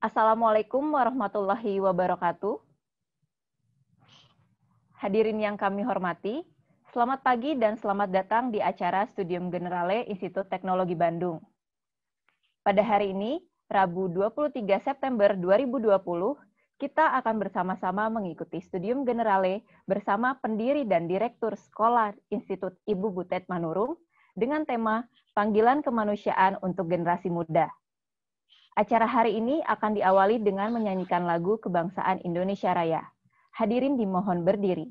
Assalamualaikum warahmatullahi wabarakatuh. Hadirin yang kami hormati, selamat pagi dan selamat datang di acara Studium Generale Institut Teknologi Bandung. Pada hari ini, Rabu 23 September 2020, kita akan bersama-sama mengikuti Studium Generale bersama pendiri dan direktur Sekolah Institut Ibu Butet Manurung dengan tema Panggilan Kemanusiaan untuk Generasi Muda – Acara hari ini akan diawali dengan menyanyikan lagu kebangsaan Indonesia Raya. Hadirin dimohon berdiri.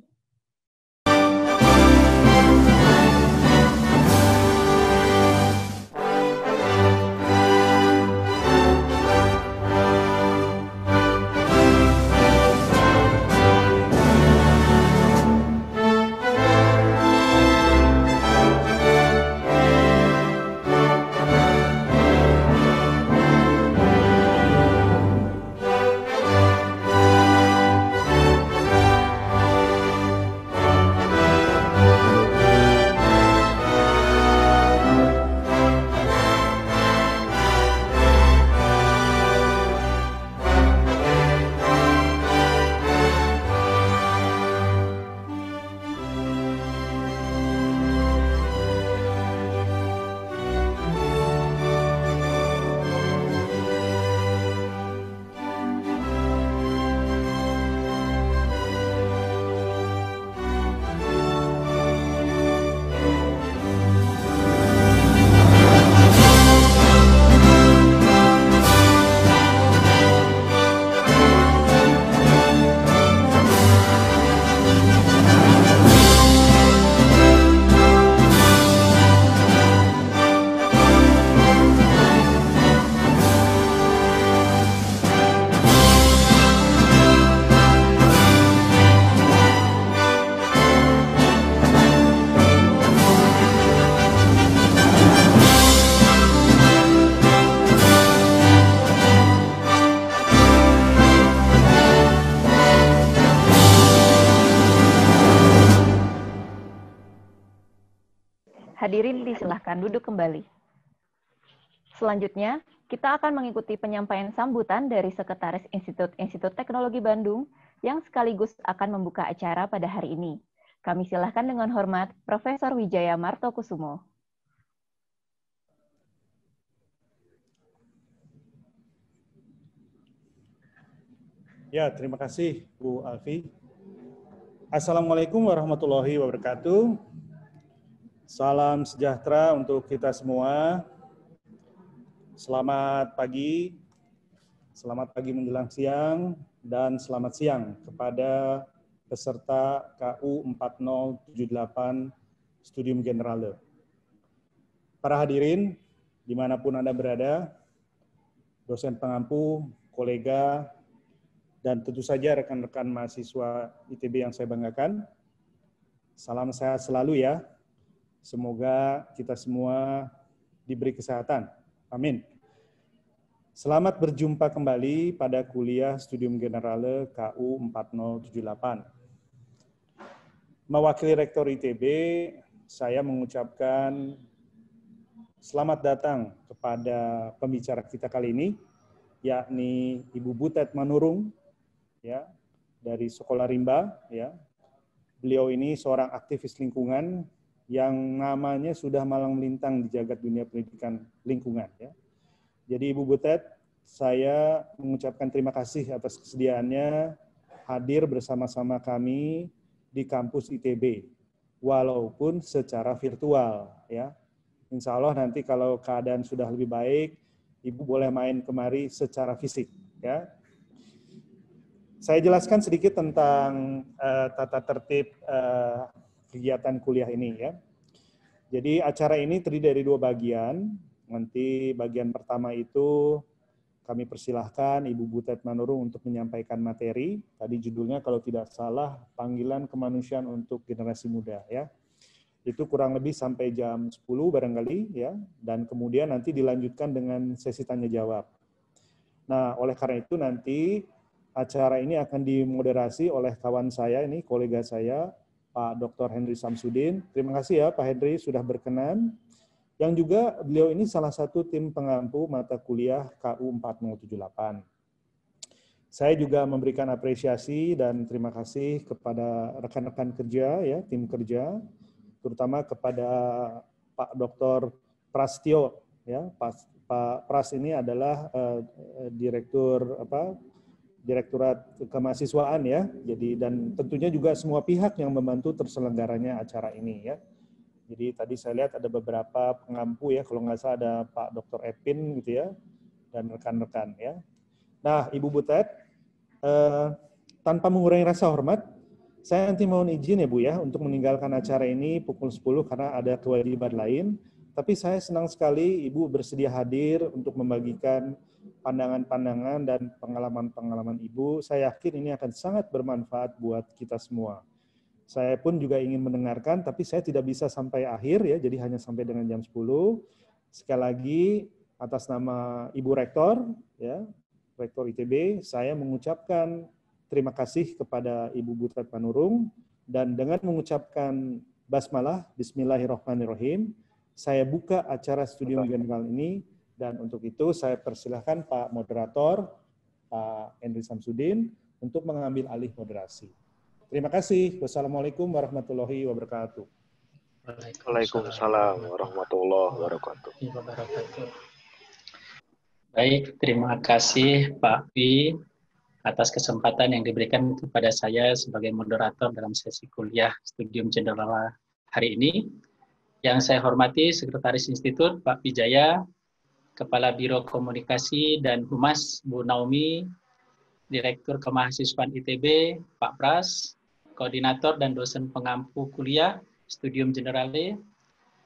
duduk kembali. Selanjutnya, kita akan mengikuti penyampaian sambutan dari Sekretaris Institut Institut Teknologi Bandung yang sekaligus akan membuka acara pada hari ini. Kami silahkan dengan hormat Profesor Wijaya Marto Kusumo. Ya, terima kasih Bu Alfi. Assalamualaikum warahmatullahi wabarakatuh. Salam sejahtera untuk kita semua. Selamat pagi, selamat pagi menjelang siang, dan selamat siang kepada peserta KU 4078 Studium Generale. Para hadirin, dimanapun Anda berada, dosen pengampu, kolega, dan tentu saja rekan-rekan mahasiswa ITB yang saya banggakan. Salam sehat selalu ya. Semoga kita semua diberi kesehatan. Amin. Selamat berjumpa kembali pada kuliah Studium Generale KU 4078. Mewakili Rektor ITB, saya mengucapkan selamat datang kepada pembicara kita kali ini, yakni Ibu Butet Manurung, ya, dari Sekolah Rimba, ya. Beliau ini seorang aktivis lingkungan yang namanya sudah malang melintang di jagat dunia pendidikan lingkungan. Ya. Jadi Ibu Butet, saya mengucapkan terima kasih atas kesediaannya hadir bersama-sama kami di kampus ITB, walaupun secara virtual. Ya. Insya Allah nanti kalau keadaan sudah lebih baik, Ibu boleh main kemari secara fisik. Ya, saya jelaskan sedikit tentang uh, tata tertib uh, kegiatan kuliah ini ya. Jadi acara ini terdiri dari dua bagian. Nanti bagian pertama itu kami persilahkan Ibu Butet Manurung untuk menyampaikan materi. Tadi judulnya kalau tidak salah, Panggilan Kemanusiaan untuk Generasi Muda. ya Itu kurang lebih sampai jam 10 barangkali. ya Dan kemudian nanti dilanjutkan dengan sesi tanya-jawab. Nah, oleh karena itu nanti acara ini akan dimoderasi oleh kawan saya, ini kolega saya, Pak Dr. Henry Samsudin. Terima kasih ya Pak Henry sudah berkenan. Yang juga beliau ini salah satu tim pengampu mata kuliah KU 4078. Saya juga memberikan apresiasi dan terima kasih kepada rekan-rekan kerja ya, tim kerja, terutama kepada Pak Dr. Prastio ya. Pak, Pak Pras ini adalah uh, direktur apa Direkturat Kemahasiswaan ya. Jadi dan tentunya juga semua pihak yang membantu terselenggaranya acara ini ya. Jadi tadi saya lihat ada beberapa pengampu ya, kalau nggak salah ada Pak Dr. Epin gitu ya, dan rekan-rekan ya. Nah, Ibu Butet, eh, tanpa mengurangi rasa hormat, saya nanti mohon izin ya Bu ya, untuk meninggalkan acara ini pukul 10 karena ada kewajiban lain. Tapi saya senang sekali Ibu bersedia hadir untuk membagikan pandangan-pandangan dan pengalaman-pengalaman Ibu. Saya yakin ini akan sangat bermanfaat buat kita semua. Saya pun juga ingin mendengarkan, tapi saya tidak bisa sampai akhir ya, jadi hanya sampai dengan jam 10. Sekali lagi, atas nama Ibu Rektor, ya, Rektor ITB, saya mengucapkan terima kasih kepada Ibu Butet Panurung, dan dengan mengucapkan basmalah, bismillahirrahmanirrahim, saya buka acara studium General ini dan untuk itu saya persilahkan Pak Moderator, Pak Henry Samsudin, untuk mengambil alih moderasi. Terima kasih. Wassalamualaikum warahmatullahi wabarakatuh. Waalaikumsalam warahmatullahi wabarakatuh. Baik, terima kasih Pak Wi atas kesempatan yang diberikan kepada saya sebagai moderator dalam sesi kuliah Studium Cendrawasih hari ini. Yang saya hormati Sekretaris Institut Pak Wijaya, Kepala Biro Komunikasi dan Humas Bu Naomi, Direktur Kemahasiswaan ITB Pak Pras, Koordinator dan dosen pengampu kuliah Studium Generale,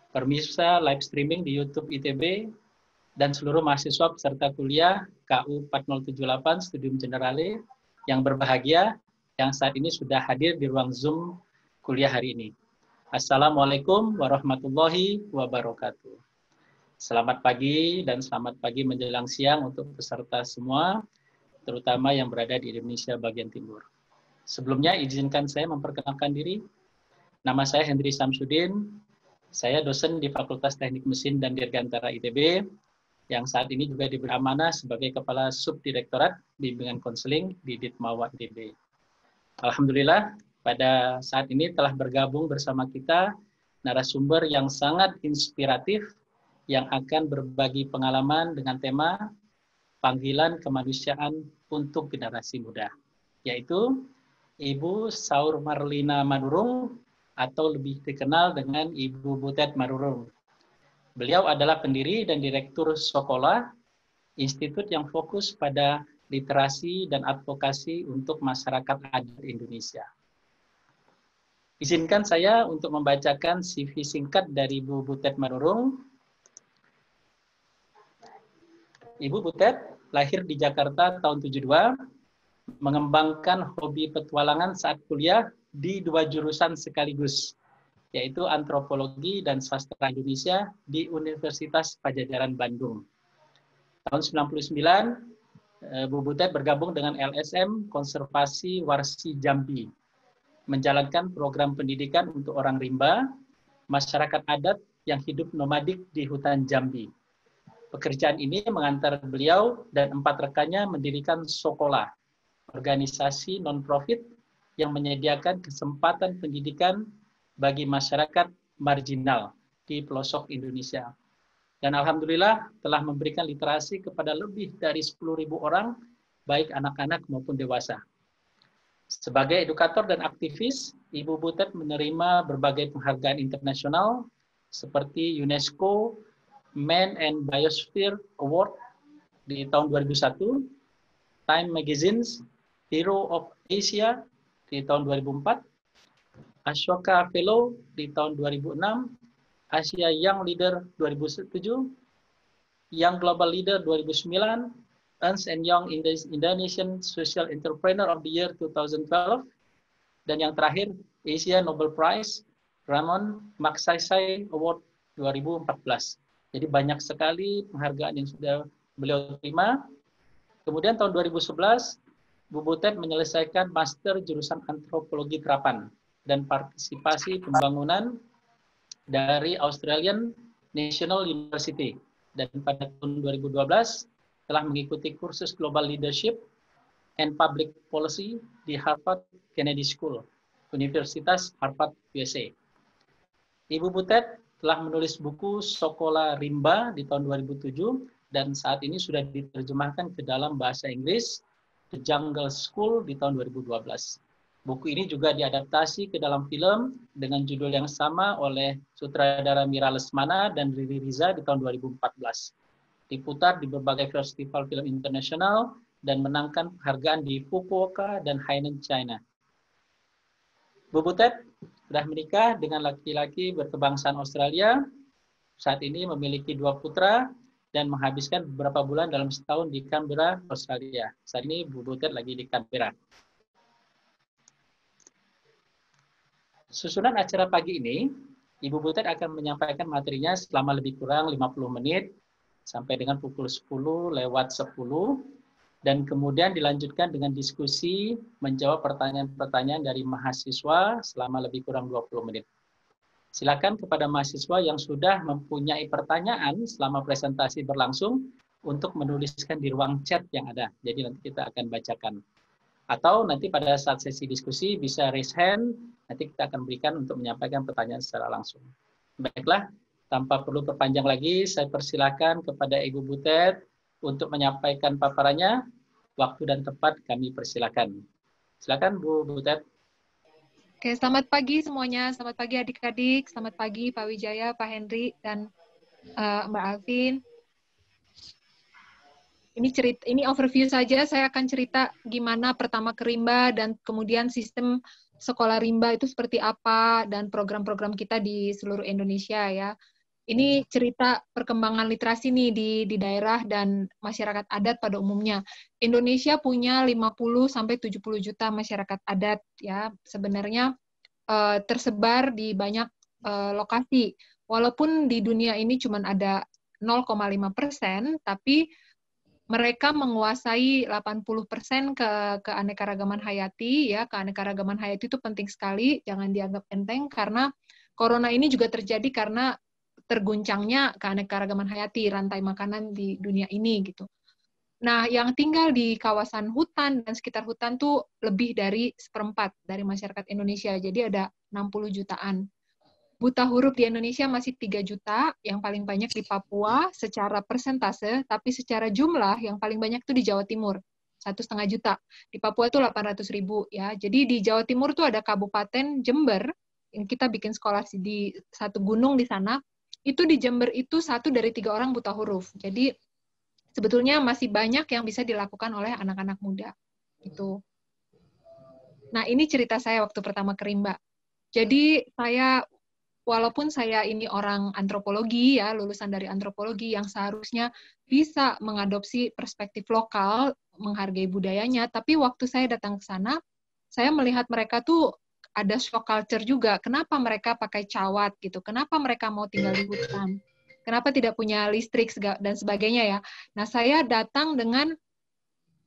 Permisa live streaming di YouTube ITB, dan seluruh mahasiswa peserta kuliah KU 4078 Studium Generale yang berbahagia yang saat ini sudah hadir di ruang Zoom kuliah hari ini. Assalamualaikum warahmatullahi wabarakatuh. Selamat pagi dan selamat pagi menjelang siang untuk peserta semua, terutama yang berada di Indonesia bagian timur. Sebelumnya izinkan saya memperkenalkan diri. Nama saya Hendri Samsudin. Saya dosen di Fakultas Teknik Mesin dan Dirgantara ITB yang saat ini juga diberi amanah sebagai Kepala Subdirektorat Bimbingan Konseling di Ditmawa ITB. Alhamdulillah, pada saat ini telah bergabung bersama kita narasumber yang sangat inspiratif yang akan berbagi pengalaman dengan tema panggilan kemanusiaan untuk generasi muda, yaitu Ibu Saur Marlina Madurung atau lebih dikenal dengan Ibu Butet Madurung. Beliau adalah pendiri dan direktur sekolah institut yang fokus pada literasi dan advokasi untuk masyarakat adat Indonesia. Izinkan saya untuk membacakan CV singkat dari Bu Butet Madurung Ibu Butet lahir di Jakarta tahun 72, mengembangkan hobi petualangan saat kuliah di dua jurusan sekaligus, yaitu antropologi dan sastra Indonesia di Universitas Pajajaran Bandung. Tahun 99, eh, Bu Butet bergabung dengan LSM Konservasi Warsi Jambi, menjalankan program pendidikan untuk orang rimba, masyarakat adat yang hidup nomadik di hutan Jambi. Pekerjaan ini mengantar beliau dan empat rekannya mendirikan Sokola, organisasi non-profit yang menyediakan kesempatan pendidikan bagi masyarakat marginal di pelosok Indonesia. Dan Alhamdulillah telah memberikan literasi kepada lebih dari 10.000 orang, baik anak-anak maupun dewasa. Sebagai edukator dan aktivis, Ibu Butet menerima berbagai penghargaan internasional seperti UNESCO Man and Biosphere Award di tahun 2001, Time Magazine's Hero of Asia di tahun 2004, Ashoka Fellow di tahun 2006, Asia Young Leader 2007, Young Global Leader 2009, Ernst and Young Indonesian Social Entrepreneur of the Year 2012, dan yang terakhir Asia Nobel Prize Ramon Magsaysay Award 2014. Jadi banyak sekali penghargaan yang sudah beliau terima. Kemudian tahun 2011, Bu Butet menyelesaikan master jurusan antropologi terapan dan partisipasi pembangunan dari Australian National University. Dan pada tahun 2012 telah mengikuti kursus Global Leadership and Public Policy di Harvard Kennedy School, Universitas Harvard, USA. Ibu Butet telah menulis buku Sokola Rimba di tahun 2007 dan saat ini sudah diterjemahkan ke dalam bahasa Inggris The Jungle School di tahun 2012. Buku ini juga diadaptasi ke dalam film dengan judul yang sama oleh sutradara Mira Lesmana dan Riri Riza di tahun 2014. Diputar di berbagai festival film internasional dan menangkan penghargaan di Fukuoka dan Hainan, China. Bu Butet sudah menikah dengan laki-laki berkebangsaan Australia, saat ini memiliki dua putra dan menghabiskan beberapa bulan dalam setahun di Canberra, Australia. Saat ini Bu Butet lagi di Canberra. Susunan acara pagi ini, Ibu Butet akan menyampaikan materinya selama lebih kurang 50 menit sampai dengan pukul 10 lewat 10 dan kemudian dilanjutkan dengan diskusi menjawab pertanyaan-pertanyaan dari mahasiswa selama lebih kurang 20 menit. Silakan kepada mahasiswa yang sudah mempunyai pertanyaan selama presentasi berlangsung untuk menuliskan di ruang chat yang ada. Jadi nanti kita akan bacakan. Atau nanti pada saat sesi diskusi bisa raise hand, nanti kita akan berikan untuk menyampaikan pertanyaan secara langsung. Baiklah, tanpa perlu perpanjang lagi, saya persilakan kepada Ibu Butet untuk menyampaikan paparannya, waktu dan tempat kami persilakan. Silakan Bu Butet. Oke, selamat pagi semuanya. Selamat pagi adik-adik, selamat pagi Pak Wijaya, Pak Henry, dan uh, Mbak Alvin. Ini cerita, ini overview saja. Saya akan cerita gimana pertama kerimba dan kemudian sistem sekolah rimba itu seperti apa dan program-program kita di seluruh Indonesia ya ini cerita perkembangan literasi nih di di daerah dan masyarakat adat pada umumnya. Indonesia punya 50 sampai 70 juta masyarakat adat ya. Sebenarnya uh, tersebar di banyak uh, lokasi. Walaupun di dunia ini cuma ada 0,5 persen, tapi mereka menguasai 80 persen ke keanekaragaman hayati ya keanekaragaman hayati itu penting sekali jangan dianggap enteng karena corona ini juga terjadi karena terguncangnya keanekaragaman hayati rantai makanan di dunia ini gitu. Nah, yang tinggal di kawasan hutan dan sekitar hutan tuh lebih dari seperempat dari masyarakat Indonesia. Jadi ada 60 jutaan. Buta huruf di Indonesia masih 3 juta, yang paling banyak di Papua secara persentase, tapi secara jumlah yang paling banyak tuh di Jawa Timur satu setengah juta. Di Papua tuh 800 ribu ya. Jadi di Jawa Timur tuh ada Kabupaten Jember yang kita bikin sekolah di satu gunung di sana itu di Jember itu satu dari tiga orang buta huruf. Jadi sebetulnya masih banyak yang bisa dilakukan oleh anak-anak muda. Itu. Nah, ini cerita saya waktu pertama ke Rimba. Jadi saya walaupun saya ini orang antropologi ya, lulusan dari antropologi yang seharusnya bisa mengadopsi perspektif lokal, menghargai budayanya, tapi waktu saya datang ke sana, saya melihat mereka tuh ada shock culture juga. Kenapa mereka pakai cawat gitu? Kenapa mereka mau tinggal di hutan? Kenapa tidak punya listrik dan sebagainya ya? Nah, saya datang dengan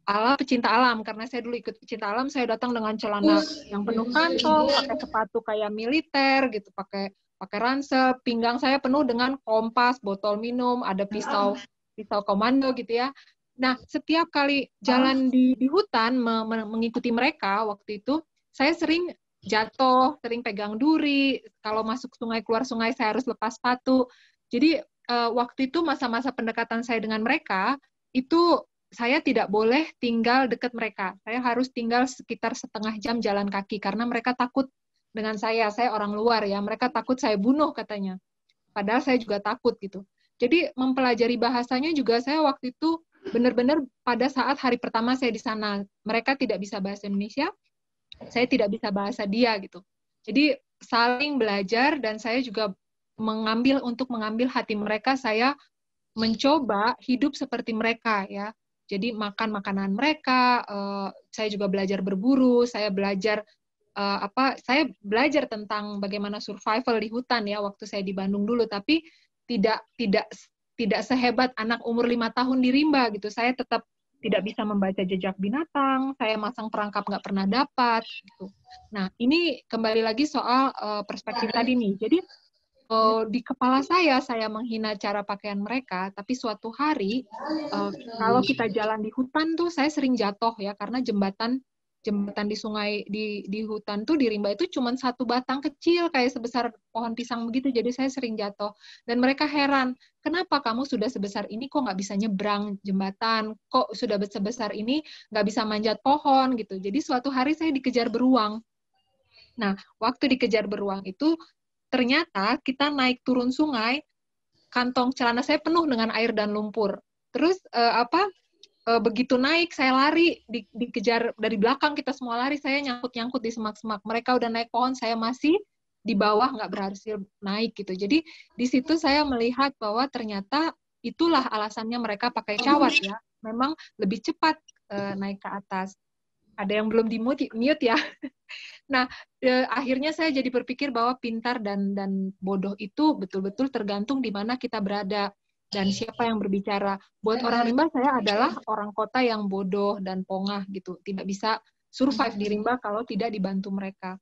ala pecinta alam karena saya dulu ikut pecinta alam saya datang dengan celana yang iya, penuh iya, kantong iya. pakai sepatu kayak militer gitu pakai pakai ransel pinggang saya penuh dengan kompas botol minum ada pisau pisau komando gitu ya nah setiap kali jalan di di hutan me, me, mengikuti mereka waktu itu saya sering jatuh, sering pegang duri, kalau masuk sungai keluar sungai saya harus lepas sepatu. Jadi uh, waktu itu masa-masa pendekatan saya dengan mereka itu saya tidak boleh tinggal dekat mereka. Saya harus tinggal sekitar setengah jam jalan kaki karena mereka takut dengan saya. Saya orang luar ya, mereka takut saya bunuh katanya. Padahal saya juga takut gitu. Jadi mempelajari bahasanya juga saya waktu itu benar-benar pada saat hari pertama saya di sana. Mereka tidak bisa bahasa Indonesia, saya tidak bisa bahasa dia gitu. Jadi saling belajar dan saya juga mengambil untuk mengambil hati mereka saya mencoba hidup seperti mereka ya. Jadi makan makanan mereka, eh, saya juga belajar berburu, saya belajar eh, apa? Saya belajar tentang bagaimana survival di hutan ya waktu saya di Bandung dulu tapi tidak tidak tidak sehebat anak umur lima tahun di Rimba gitu. Saya tetap tidak bisa membaca jejak binatang, saya masang perangkap nggak pernah dapat. Gitu. Nah, ini kembali lagi soal uh, perspektif tadi nih. Jadi uh, di kepala saya saya menghina cara pakaian mereka, tapi suatu hari uh, kalau kita jalan di hutan tuh saya sering jatuh ya karena jembatan jembatan di sungai di di hutan tuh di rimba itu cuma satu batang kecil kayak sebesar pohon pisang begitu jadi saya sering jatuh dan mereka heran kenapa kamu sudah sebesar ini kok nggak bisa nyebrang jembatan kok sudah sebesar ini nggak bisa manjat pohon gitu jadi suatu hari saya dikejar beruang nah waktu dikejar beruang itu ternyata kita naik turun sungai kantong celana saya penuh dengan air dan lumpur terus eh, apa Eh, begitu naik saya lari di, dikejar dari belakang kita semua lari saya nyangkut nyangkut di semak-semak mereka udah naik pohon saya masih di bawah nggak berhasil naik gitu jadi di situ saya melihat bahwa ternyata itulah alasannya mereka pakai cawat ya memang lebih cepat uh, naik ke atas ada yang belum di mute, ya nah e, akhirnya saya jadi berpikir bahwa pintar dan dan bodoh itu betul-betul tergantung di mana kita berada dan iya. siapa yang berbicara. Buat orang iya. rimba saya adalah orang kota yang bodoh dan pongah gitu, tidak bisa survive di rimba kalau tidak dibantu mereka.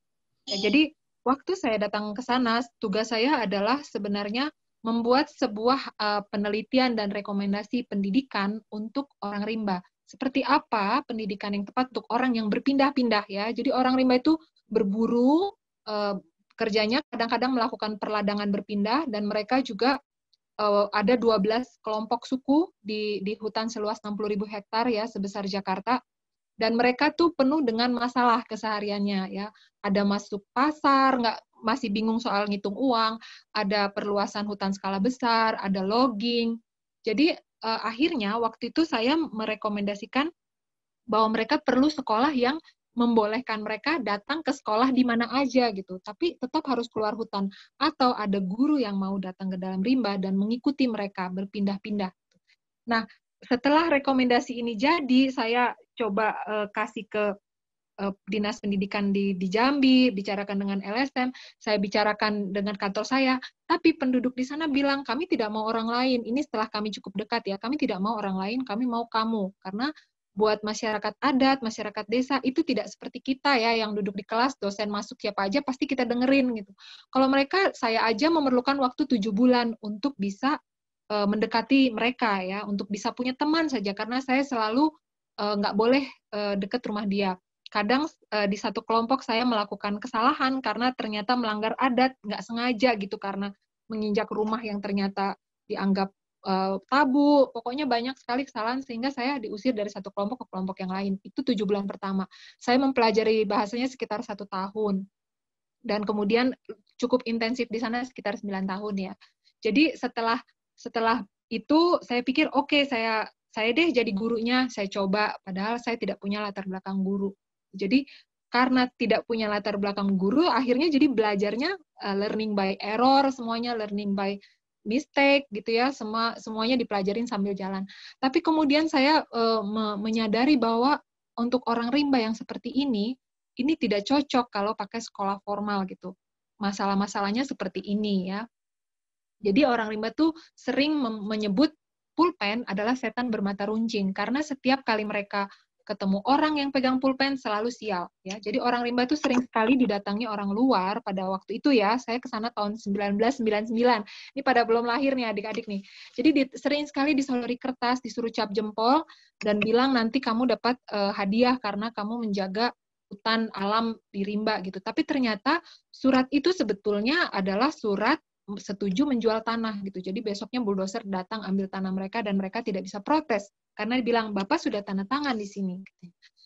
Ya, iya. jadi waktu saya datang ke sana, tugas saya adalah sebenarnya membuat sebuah uh, penelitian dan rekomendasi pendidikan untuk orang rimba. Seperti apa pendidikan yang tepat untuk orang yang berpindah-pindah ya. Jadi orang rimba itu berburu uh, kerjanya kadang-kadang melakukan perladangan berpindah dan mereka juga uh, ada 12 kelompok suku di, di hutan seluas 60.000 hektar ya sebesar Jakarta dan mereka tuh penuh dengan masalah kesehariannya ya ada masuk pasar nggak masih bingung soal ngitung uang ada perluasan hutan skala besar ada logging jadi uh, akhirnya waktu itu saya merekomendasikan bahwa mereka perlu sekolah yang membolehkan mereka datang ke sekolah di mana aja gitu, tapi tetap harus keluar hutan atau ada guru yang mau datang ke dalam rimba dan mengikuti mereka berpindah-pindah. Nah, setelah rekomendasi ini jadi, saya coba uh, kasih ke eh, dinas pendidikan di, di Jambi, bicarakan dengan LSM, saya bicarakan dengan kantor saya, tapi penduduk di sana bilang kami tidak mau orang lain. Ini setelah kami cukup dekat ya, kami tidak mau orang lain, kami mau kamu karena buat masyarakat adat, masyarakat desa itu tidak seperti kita ya yang duduk di kelas dosen masuk siapa aja pasti kita dengerin gitu. Kalau mereka saya aja memerlukan waktu tujuh bulan untuk bisa e, mendekati mereka ya, untuk bisa punya teman saja karena saya selalu eh, nggak e, boleh e, deket rumah dia. Kadang e, di satu kelompok saya melakukan kesalahan karena ternyata melanggar adat nggak sengaja gitu karena menginjak rumah yang ternyata dianggap Eh, tabu, pokoknya banyak sekali kesalahan sehingga saya diusir dari satu kelompok ke kelompok yang lain. Itu tujuh bulan pertama. Saya mempelajari bahasanya sekitar satu tahun. Dan kemudian cukup intensif di sana sekitar sembilan tahun ya. Jadi setelah setelah itu saya pikir oke okay, saya saya deh jadi gurunya, saya coba padahal saya tidak punya latar belakang guru. Jadi karena tidak punya latar belakang guru akhirnya jadi belajarnya uh, learning by error semuanya learning by mistake gitu ya semua semuanya dipelajarin sambil jalan tapi kemudian saya uh, me menyadari bahwa untuk orang rimba yang seperti ini ini tidak cocok kalau pakai sekolah formal gitu masalah-masalahnya seperti ini ya jadi orang rimba tuh sering menyebut pulpen adalah setan bermata runcing karena setiap kali mereka ketemu orang yang pegang pulpen selalu sial ya. Jadi orang rimba itu sering sekali didatangi orang luar pada waktu itu ya. Saya ke sana tahun 1999. Ini pada belum lahir nih adik-adik nih. Jadi di, sering sekali disolori kertas, disuruh cap jempol dan bilang nanti kamu dapat uh, hadiah karena kamu menjaga hutan alam di rimba gitu. Tapi ternyata surat itu sebetulnya adalah surat setuju menjual tanah gitu. Jadi besoknya bulldozer datang ambil tanah mereka dan mereka tidak bisa protes karena dibilang bapak sudah tanda tangan di sini.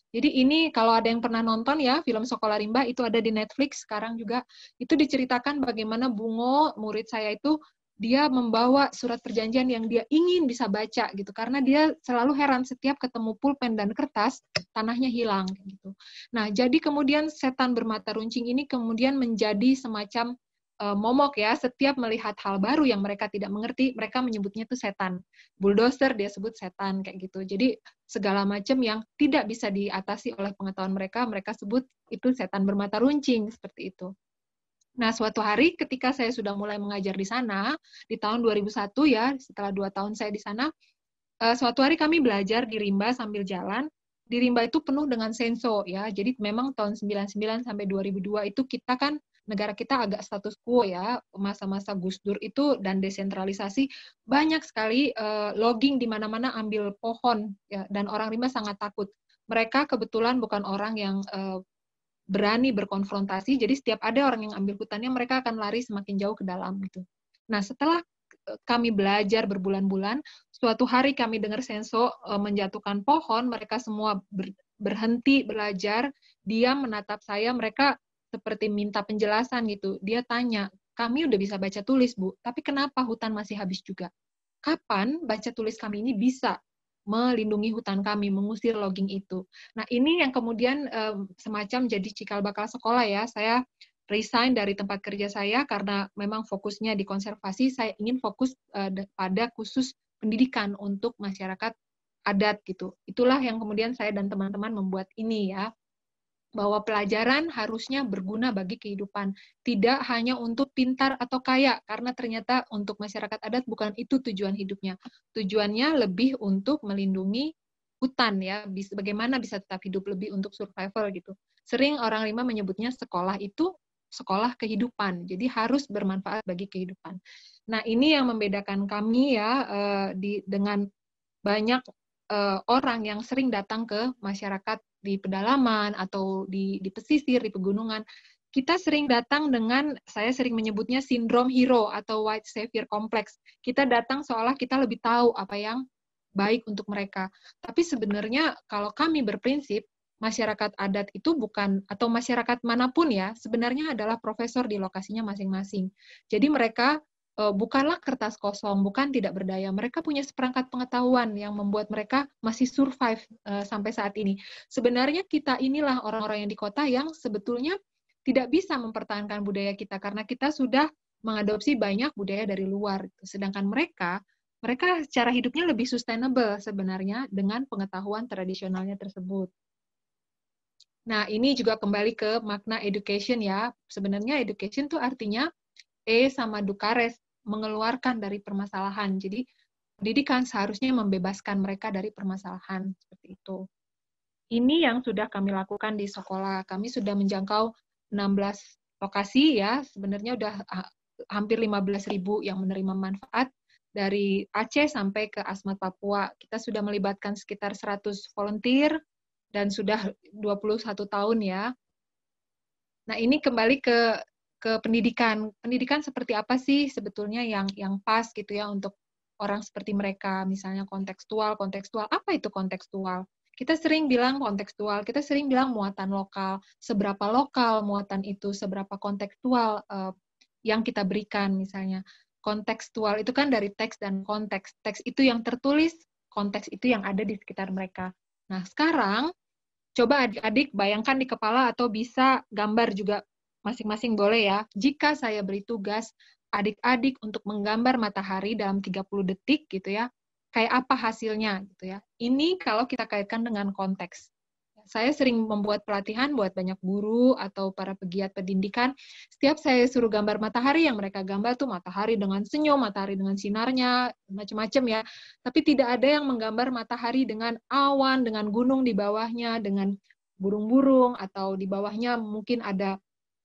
Jadi ini kalau ada yang pernah nonton ya film Sekolah Rimba itu ada di Netflix sekarang juga itu diceritakan bagaimana Bungo murid saya itu dia membawa surat perjanjian yang dia ingin bisa baca gitu karena dia selalu heran setiap ketemu pulpen dan kertas tanahnya hilang gitu. Nah, jadi kemudian setan bermata runcing ini kemudian menjadi semacam Eh, momok ya, setiap melihat hal baru yang mereka tidak mengerti, mereka menyebutnya itu setan. Bulldozer dia sebut setan kayak gitu. Jadi segala macam yang tidak bisa diatasi oleh pengetahuan mereka, mereka sebut itu setan bermata runcing seperti itu. Nah, suatu hari ketika saya sudah mulai mengajar di sana, di tahun 2001 ya, setelah dua tahun saya di sana, eh, suatu hari kami belajar di Rimba sambil jalan, di Rimba itu penuh dengan senso ya. Jadi memang tahun 99 sampai 2002 itu kita kan negara kita agak status quo ya masa-masa Gus Dur itu dan desentralisasi banyak sekali uh, logging di mana-mana ambil pohon ya dan orang Rimba sangat takut. Mereka kebetulan bukan orang yang uh, berani berkonfrontasi, jadi setiap ada orang yang ambil hutannya mereka akan lari semakin jauh ke dalam gitu. Nah, setelah eh, kami belajar berbulan-bulan, suatu hari kami dengar Senso uh, menjatuhkan pohon, mereka semua ber, berhenti belajar, diam menatap saya, mereka seperti minta penjelasan gitu. Dia tanya, kami udah bisa baca tulis, Bu, tapi kenapa hutan masih habis juga? Kapan baca tulis kami ini bisa melindungi hutan kami, mengusir logging itu? Nah, ini yang kemudian eh, semacam jadi cikal bakal sekolah ya. Saya resign dari tempat kerja saya karena memang fokusnya di konservasi, saya ingin fokus eh, pada khusus pendidikan untuk masyarakat adat gitu. Itulah yang kemudian saya dan teman-teman membuat ini ya bahwa pelajaran harusnya berguna bagi kehidupan, tidak hanya untuk pintar atau kaya, karena ternyata untuk masyarakat adat bukan itu tujuan hidupnya. Tujuannya lebih untuk melindungi hutan ya, bagaimana bisa tetap hidup lebih untuk survival gitu. Sering orang lima menyebutnya sekolah itu sekolah kehidupan, jadi harus bermanfaat bagi kehidupan. Nah ini yang membedakan kami ya eh, di dengan banyak uh, orang yang sering datang ke masyarakat di pedalaman atau di, di pesisir, di pegunungan, kita sering datang dengan saya sering menyebutnya sindrom hero atau white savior complex. Kita datang seolah kita lebih tahu apa yang baik untuk mereka. Tapi sebenarnya kalau kami berprinsip masyarakat adat itu bukan atau masyarakat manapun ya sebenarnya adalah profesor di lokasinya masing-masing. Jadi mereka uh, bukanlah kertas kosong, bukan tidak berdaya. Mereka punya seperangkat pengetahuan yang membuat mereka masih survive uh, sampai saat ini. Sebenarnya kita inilah orang-orang yang di kota yang sebetulnya tidak bisa mempertahankan budaya kita karena kita sudah mengadopsi banyak budaya dari luar. Sedangkan mereka, mereka cara hidupnya lebih sustainable sebenarnya dengan pengetahuan tradisionalnya tersebut. Nah, ini juga kembali ke makna education ya. Sebenarnya education itu artinya E sama Dukares mengeluarkan dari permasalahan. Jadi pendidikan seharusnya membebaskan mereka dari permasalahan seperti itu. Ini yang sudah kami lakukan di sekolah. Kami sudah menjangkau 16 lokasi ya. Sebenarnya sudah ah, hampir 15.000 yang menerima manfaat dari Aceh sampai ke Asmat Papua. Kita sudah melibatkan sekitar 100 volunteer dan sudah 21 tahun ya. Nah, ini kembali ke ke pendidikan. Pendidikan seperti apa sih sebetulnya yang yang pas gitu ya untuk orang seperti mereka, misalnya kontekstual, kontekstual. Apa itu kontekstual? Kita sering bilang kontekstual, kita sering bilang muatan lokal. Seberapa lokal muatan itu, seberapa kontekstual uh, yang kita berikan misalnya. Kontekstual itu kan dari teks dan konteks. Teks itu yang tertulis, konteks itu yang ada di sekitar mereka. Nah, sekarang coba adik-adik bayangkan di kepala atau bisa gambar juga Masing-masing boleh ya. Jika saya beri tugas adik-adik untuk menggambar matahari dalam 30 detik gitu ya, kayak apa hasilnya gitu ya. Ini kalau kita kaitkan dengan konteks. Saya sering membuat pelatihan buat banyak guru atau para pegiat pendidikan. Setiap saya suruh gambar matahari, yang mereka gambar tuh matahari dengan senyum, matahari dengan sinarnya, macam-macam ya. Tapi tidak ada yang menggambar matahari dengan awan, dengan gunung di bawahnya, dengan burung-burung, atau di bawahnya mungkin ada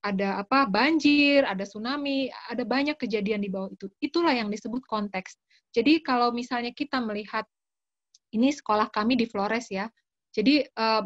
ada apa banjir, ada tsunami, ada banyak kejadian di bawah itu. Itulah yang disebut konteks. Jadi kalau misalnya kita melihat ini sekolah kami di Flores ya. Jadi uh,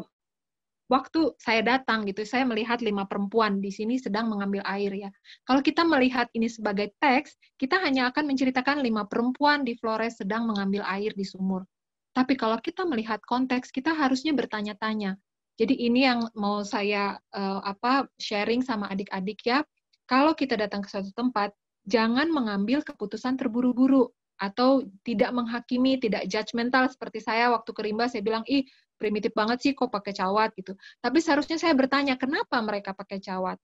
waktu saya datang gitu, saya melihat lima perempuan di sini sedang mengambil air ya. Kalau kita melihat ini sebagai teks, kita hanya akan menceritakan lima perempuan di Flores sedang mengambil air di sumur. Tapi kalau kita melihat konteks, kita harusnya bertanya-tanya, jadi ini yang mau saya uh, apa sharing sama adik-adik ya. Kalau kita datang ke suatu tempat, jangan mengambil keputusan terburu-buru atau tidak menghakimi, tidak judgmental seperti saya waktu ke rimba saya bilang, "Ih, primitif banget sih kok pakai cawat gitu." Tapi seharusnya saya bertanya, "Kenapa mereka pakai cawat?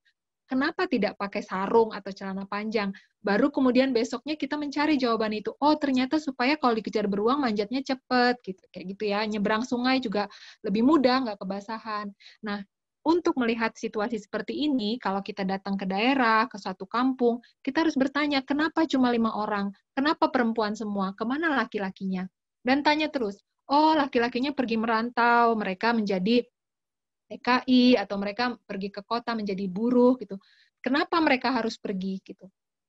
Kenapa tidak pakai sarung atau celana panjang? Baru kemudian besoknya kita mencari jawaban itu. Oh, ternyata supaya kalau dikejar beruang manjatnya cepat gitu. Kayak gitu ya. Nyebrang sungai juga lebih mudah, nggak kebasahan. Nah, untuk melihat situasi seperti ini, kalau kita datang ke daerah, ke suatu kampung, kita harus bertanya, kenapa cuma lima orang? Kenapa perempuan semua? Kemana laki-lakinya? Dan tanya terus, oh laki-lakinya pergi merantau, mereka menjadi TKI atau mereka pergi ke kota menjadi buruh gitu. Kenapa mereka harus pergi gitu?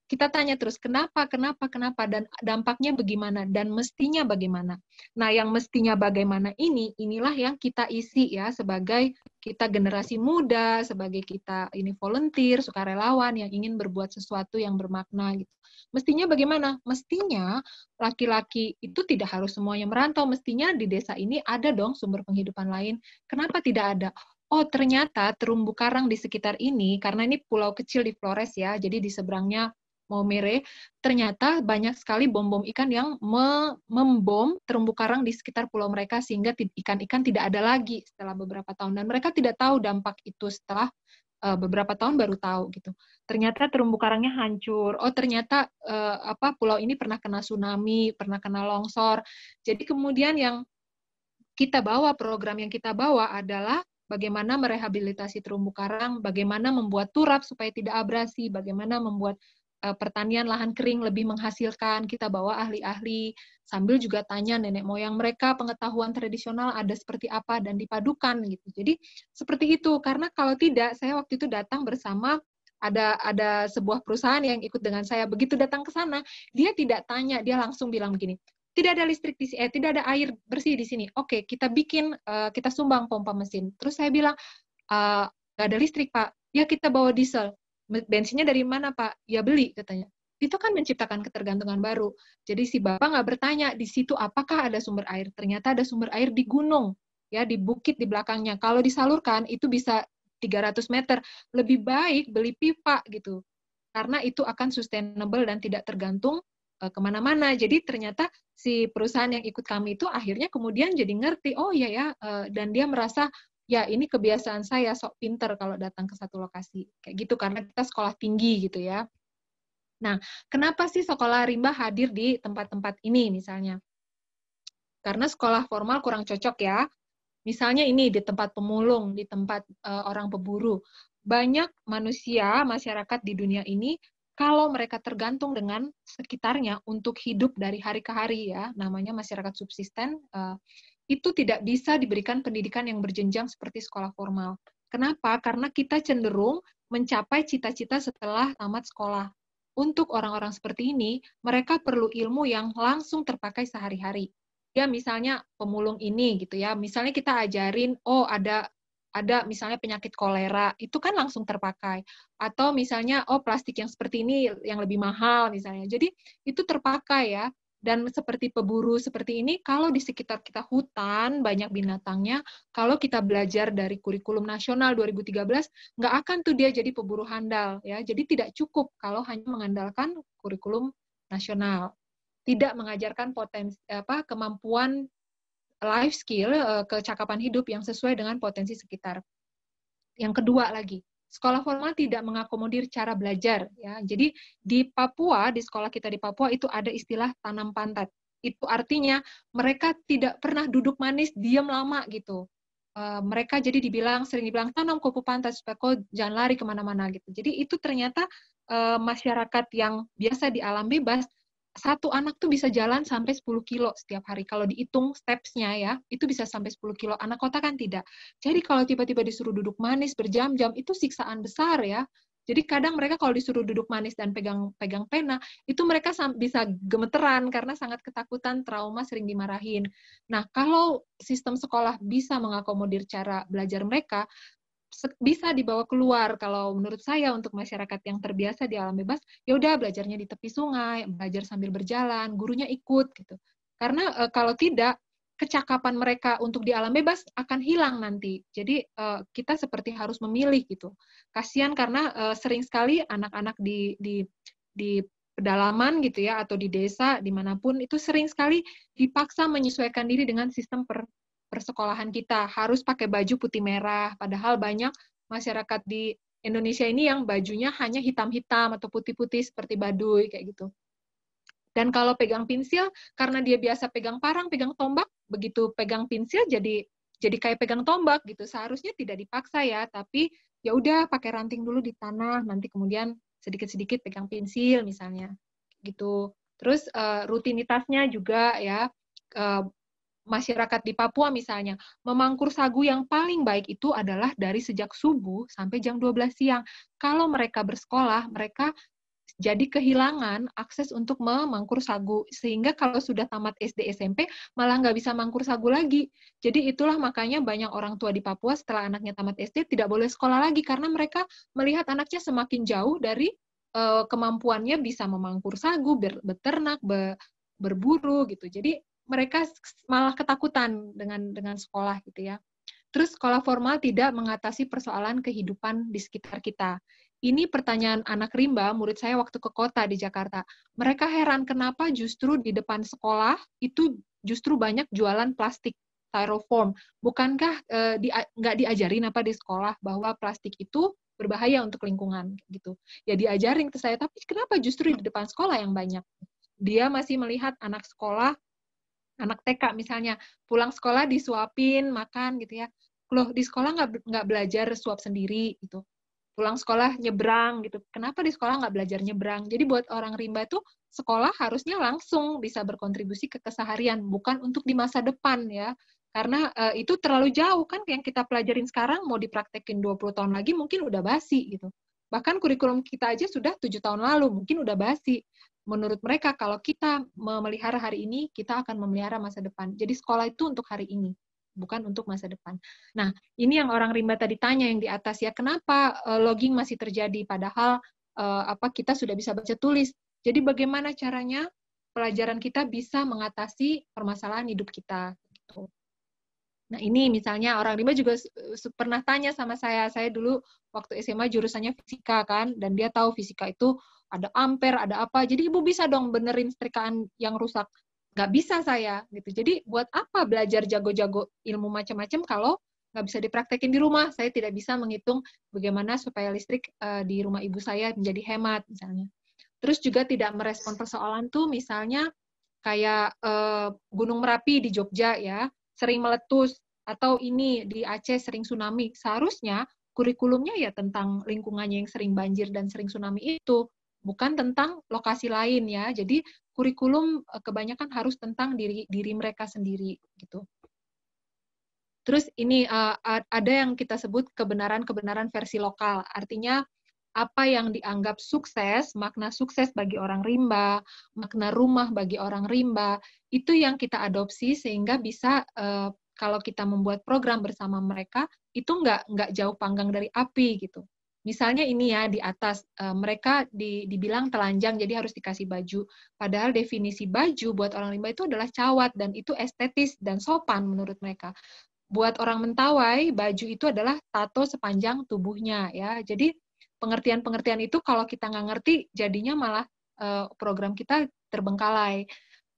Kita tanya terus kenapa, kenapa, kenapa dan dampaknya bagaimana dan mestinya bagaimana. Nah, yang mestinya bagaimana ini inilah yang kita isi ya sebagai kita generasi muda sebagai kita ini volunteer sukarelawan yang ingin berbuat sesuatu yang bermakna gitu mestinya bagaimana mestinya laki-laki itu tidak harus semuanya merantau mestinya di desa ini ada dong sumber penghidupan lain kenapa tidak ada oh ternyata terumbu karang di sekitar ini karena ini pulau kecil di Flores ya jadi di seberangnya mau Maumere, ternyata banyak sekali bom-bom ikan yang me membom terumbu karang di sekitar pulau mereka sehingga ikan-ikan tidak ada lagi setelah beberapa tahun dan mereka tidak tahu dampak itu setelah uh, beberapa tahun baru tahu gitu. Ternyata terumbu karangnya hancur. Oh, ternyata uh, apa pulau ini pernah kena tsunami, pernah kena longsor. Jadi kemudian yang kita bawa program yang kita bawa adalah bagaimana merehabilitasi terumbu karang, bagaimana membuat turap supaya tidak abrasi, bagaimana membuat Eh, pertanian lahan kering lebih menghasilkan, kita bawa ahli-ahli, sambil juga tanya nenek moyang mereka pengetahuan tradisional ada seperti apa dan dipadukan gitu. Jadi seperti itu karena kalau tidak saya waktu itu datang bersama ada ada sebuah perusahaan yang ikut dengan saya. Begitu datang ke sana, dia tidak tanya, dia langsung bilang begini, tidak ada listrik di sini, eh, tidak ada air bersih di sini. Oke, kita bikin, uh, kita sumbang pompa mesin. Terus saya bilang, uh, nggak ada listrik pak, ya kita bawa diesel bensinnya dari mana Pak? Ya beli katanya. Itu kan menciptakan ketergantungan baru. Jadi si bapak nggak bertanya di situ apakah ada sumber air. Ternyata ada sumber air di gunung, ya di bukit di belakangnya. Kalau disalurkan itu bisa 300 meter. Lebih baik beli pipa gitu. Karena itu akan sustainable dan tidak tergantung uh, kemana-mana. Jadi ternyata si perusahaan yang ikut kami itu akhirnya kemudian jadi ngerti, oh iya ya, eh, dan dia merasa ya ini kebiasaan saya sok pinter kalau datang ke satu lokasi kayak gitu karena kita sekolah tinggi gitu ya. Nah, kenapa sih sekolah rimba hadir di tempat-tempat ini misalnya? Karena sekolah formal kurang cocok ya. Misalnya ini di tempat pemulung, di tempat uh, orang peburu. Banyak manusia, masyarakat di dunia ini kalau mereka tergantung dengan sekitarnya untuk hidup dari hari ke hari ya, namanya masyarakat subsisten uh, itu tidak bisa diberikan pendidikan yang berjenjang seperti sekolah formal. Kenapa? Karena kita cenderung mencapai cita-cita setelah tamat sekolah. Untuk orang-orang seperti ini, mereka perlu ilmu yang langsung terpakai sehari-hari. Ya, misalnya pemulung ini gitu ya. Misalnya kita ajarin, oh ada ada misalnya penyakit kolera, itu kan langsung terpakai. Atau misalnya, oh plastik yang seperti ini yang lebih mahal misalnya. Jadi itu terpakai ya dan seperti peburu seperti ini kalau di sekitar kita hutan banyak binatangnya kalau kita belajar dari kurikulum nasional 2013 nggak akan tuh dia jadi peburu handal ya jadi tidak cukup kalau hanya mengandalkan kurikulum nasional tidak mengajarkan potensi apa kemampuan life skill eh, kecakapan hidup yang sesuai dengan potensi sekitar yang kedua lagi sekolah formal tidak mengakomodir cara belajar ya. Jadi di Papua, di sekolah kita di Papua itu ada istilah tanam pantat. Itu artinya mereka tidak pernah duduk manis diam lama gitu. Uh, mereka jadi dibilang sering dibilang tanam kupu pantat supaya kau jangan lari kemana mana gitu. Jadi itu ternyata uh, masyarakat yang biasa di alam bebas satu anak tuh bisa jalan sampai 10 kilo setiap hari. Kalau dihitung stepsnya ya, itu bisa sampai 10 kilo. Anak kota kan tidak. Jadi kalau tiba-tiba disuruh duduk manis berjam-jam, itu siksaan besar ya. Jadi kadang mereka kalau disuruh duduk manis dan pegang pegang pena, itu mereka bisa gemeteran karena sangat ketakutan, trauma, sering dimarahin. Nah, kalau sistem sekolah bisa mengakomodir cara belajar mereka, bisa dibawa keluar kalau menurut saya untuk masyarakat yang terbiasa di alam bebas ya udah belajarnya di tepi sungai belajar sambil berjalan gurunya ikut gitu karena e, kalau tidak kecakapan mereka untuk di alam bebas akan hilang nanti jadi e, kita seperti harus memilih gitu kasihan karena e, sering sekali anak-anak di di di pedalaman gitu ya atau di desa dimanapun itu sering sekali dipaksa menyesuaikan diri dengan sistem per persekolahan kita harus pakai baju putih merah padahal banyak masyarakat di Indonesia ini yang bajunya hanya hitam-hitam atau putih-putih seperti baduy kayak gitu. Dan kalau pegang pensil karena dia biasa pegang parang, pegang tombak, begitu pegang pensil jadi jadi kayak pegang tombak gitu. Seharusnya tidak dipaksa ya, tapi ya udah pakai ranting dulu di tanah, nanti kemudian sedikit-sedikit pegang pensil misalnya. Gitu. Terus eh, rutinitasnya juga ya eh, masyarakat di Papua misalnya, memangkur sagu yang paling baik itu adalah dari sejak subuh sampai jam 12 siang. Kalau mereka bersekolah, mereka jadi kehilangan akses untuk memangkur sagu sehingga kalau sudah tamat SD SMP malah nggak bisa mangkur sagu lagi jadi itulah makanya banyak orang tua di Papua setelah anaknya tamat SD tidak boleh sekolah lagi karena mereka melihat anaknya semakin jauh dari uh, kemampuannya bisa memangkur sagu ber, beternak be, berburu gitu jadi mereka malah ketakutan dengan dengan sekolah gitu ya. Terus sekolah formal tidak mengatasi persoalan kehidupan di sekitar kita. Ini pertanyaan anak rimba murid saya waktu ke kota di Jakarta. Mereka heran kenapa justru di depan sekolah itu justru banyak jualan plastik styrofoam. Bukankah e, di, nggak diajarin apa di sekolah bahwa plastik itu berbahaya untuk lingkungan gitu. Ya diajarin ke saya, tapi kenapa justru di depan sekolah yang banyak? Dia masih melihat anak sekolah anak TK misalnya pulang sekolah disuapin makan gitu ya loh di sekolah nggak nggak belajar suap sendiri gitu pulang sekolah nyebrang gitu kenapa di sekolah nggak belajar nyebrang jadi buat orang rimba tuh sekolah harusnya langsung bisa berkontribusi ke keseharian bukan untuk di masa depan ya karena e, itu terlalu jauh kan yang kita pelajarin sekarang mau dipraktekin 20 tahun lagi mungkin udah basi gitu bahkan kurikulum kita aja sudah tujuh tahun lalu mungkin udah basi menurut mereka kalau kita memelihara hari ini, kita akan memelihara masa depan. Jadi sekolah itu untuk hari ini, bukan untuk masa depan. Nah, ini yang orang rimba tadi tanya yang di atas ya, kenapa eh, logging masih terjadi padahal eh, apa kita sudah bisa baca tulis. Jadi bagaimana caranya pelajaran kita bisa mengatasi permasalahan hidup kita gitu. Nah, ini misalnya orang rimba juga pernah tanya sama saya, saya dulu waktu SMA jurusannya fisika kan dan dia tahu fisika itu ada ampere, ada apa. Jadi ibu bisa dong benerin setrikaan yang rusak. Nggak bisa saya gitu. Jadi buat apa belajar jago-jago ilmu macam-macam kalau nggak bisa dipraktekin di rumah. Saya tidak bisa menghitung bagaimana supaya listrik uh, di rumah ibu saya menjadi hemat misalnya. Terus juga tidak merespon persoalan tuh misalnya kayak uh, Gunung Merapi di Jogja ya, sering meletus atau ini di Aceh sering tsunami. Seharusnya kurikulumnya ya tentang lingkungannya yang sering banjir dan sering tsunami itu bukan tentang lokasi lain ya. Jadi kurikulum eh, kebanyakan harus tentang diri diri mereka sendiri gitu. Terus ini eh, ada yang kita sebut kebenaran-kebenaran versi lokal. Artinya apa yang dianggap sukses, makna sukses bagi orang rimba, makna rumah bagi orang rimba, itu yang kita adopsi sehingga bisa eh, kalau kita membuat program bersama mereka itu nggak nggak jauh panggang dari api gitu. Misalnya ini ya di atas uh, mereka di, dibilang telanjang jadi harus dikasih baju. Padahal definisi baju buat orang limba itu adalah cawat dan itu estetis dan sopan menurut mereka. Buat orang mentawai baju itu adalah tato sepanjang tubuhnya ya. Jadi pengertian-pengertian itu kalau kita nggak ngerti jadinya malah uh, program kita terbengkalai.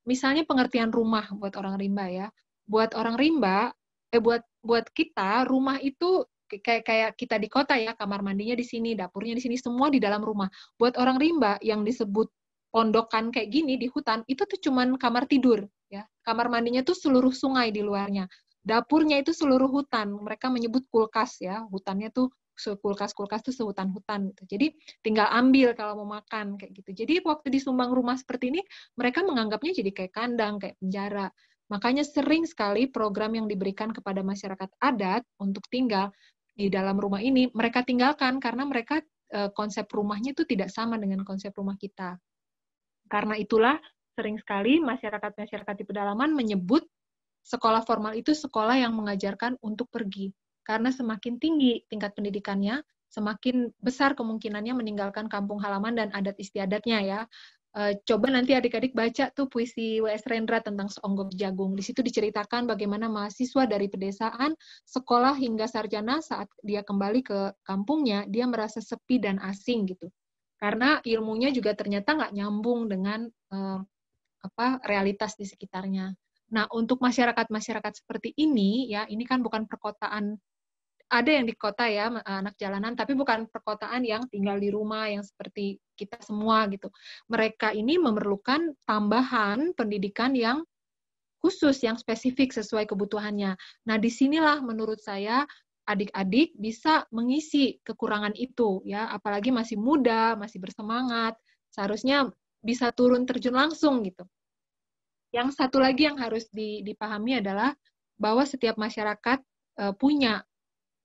Misalnya pengertian rumah buat orang rimba ya. Buat orang rimba eh buat buat kita rumah itu kayak kayak kita di kota ya kamar mandinya di sini dapurnya di sini semua di dalam rumah buat orang rimba yang disebut pondokan kayak gini di hutan itu tuh cuman kamar tidur ya kamar mandinya tuh seluruh sungai di luarnya dapurnya itu seluruh hutan mereka menyebut kulkas ya hutannya tuh kulkas-kulkas tuh sehutan-hutan gitu. Jadi tinggal ambil kalau mau makan kayak gitu. Jadi waktu di sumbang rumah seperti ini mereka menganggapnya jadi kayak kandang, kayak penjara. Makanya sering sekali program yang diberikan kepada masyarakat adat untuk tinggal di dalam rumah ini mereka tinggalkan karena mereka e, konsep rumahnya itu tidak sama dengan konsep rumah kita. Karena itulah sering sekali masyarakat-masyarakat di pedalaman menyebut sekolah formal itu sekolah yang mengajarkan untuk pergi. Karena semakin tinggi tingkat pendidikannya, semakin besar kemungkinannya meninggalkan kampung halaman dan adat istiadatnya ya. Uh, coba nanti adik-adik baca tuh puisi W.S. Rendra tentang seonggok jagung. Di situ diceritakan bagaimana mahasiswa dari pedesaan, sekolah hingga sarjana saat dia kembali ke kampungnya, dia merasa sepi dan asing gitu. Karena ilmunya juga ternyata nggak nyambung dengan uh, apa realitas di sekitarnya. Nah, untuk masyarakat-masyarakat seperti ini ya, ini kan bukan perkotaan ada yang di kota ya eh, anak jalanan tapi bukan perkotaan yang tinggal di rumah yang seperti kita semua gitu. Mereka ini memerlukan tambahan pendidikan yang khusus yang spesifik sesuai kebutuhannya. Nah, disinilah menurut saya adik-adik bisa mengisi kekurangan itu ya, apalagi masih muda, masih bersemangat, seharusnya bisa turun terjun langsung gitu. Yang satu lagi yang harus dipahami adalah bahwa setiap masyarakat eh, punya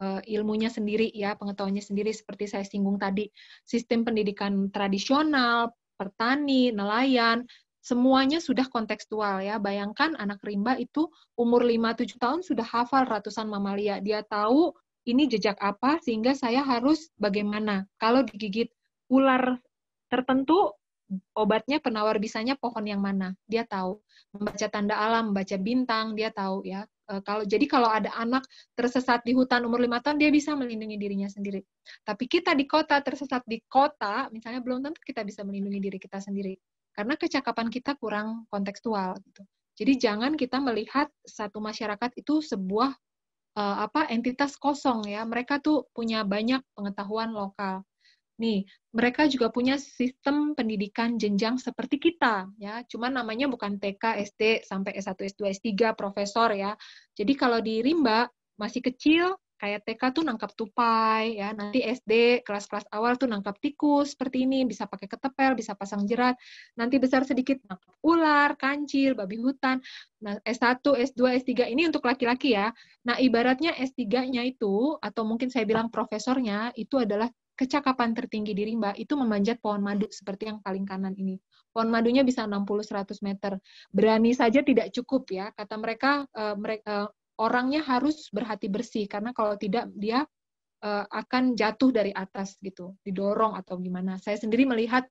Eh, ilmunya sendiri ya, pengetahuannya sendiri seperti saya singgung tadi. Sistem pendidikan tradisional, pertani nelayan, semuanya sudah kontekstual ya. Bayangkan anak rimba itu umur 5-7 tahun sudah hafal ratusan mamalia. Dia tahu ini jejak apa sehingga saya harus bagaimana. Kalau digigit ular tertentu, obatnya penawar bisanya pohon yang mana. Dia tahu. Membaca tanda alam, membaca bintang, dia tahu ya. Eh, kalau jadi kalau ada anak tersesat di hutan umur lima tahun dia bisa melindungi dirinya sendiri. Tapi kita di kota tersesat di kota, misalnya belum tentu kita bisa melindungi diri kita sendiri karena kecakapan kita kurang kontekstual gitu. Jadi jangan kita melihat satu masyarakat itu sebuah uh, apa entitas kosong ya. Mereka tuh punya banyak pengetahuan lokal. Nih, mereka juga punya sistem pendidikan jenjang seperti kita ya. Cuman namanya bukan TK, SD sampai S1, S2, S3 profesor ya. Jadi kalau di Rimba masih kecil kayak TK tuh nangkap tupai ya nanti SD kelas-kelas awal tuh nangkap tikus seperti ini bisa pakai ketepel bisa pasang jerat nanti besar sedikit nangkap ular kancil babi hutan nah S1 S2 S3 ini untuk laki-laki ya nah ibaratnya S3-nya itu atau mungkin saya bilang profesornya itu adalah kecakapan tertinggi di rimba itu memanjat pohon madu seperti yang paling kanan ini. Pohon madunya bisa 60-100 meter. Berani saja tidak cukup ya. Kata mereka, uh, eh, mereka uh, eh, orangnya harus berhati bersih karena kalau tidak dia uh, akan jatuh dari atas gitu, didorong atau gimana. Saya sendiri melihat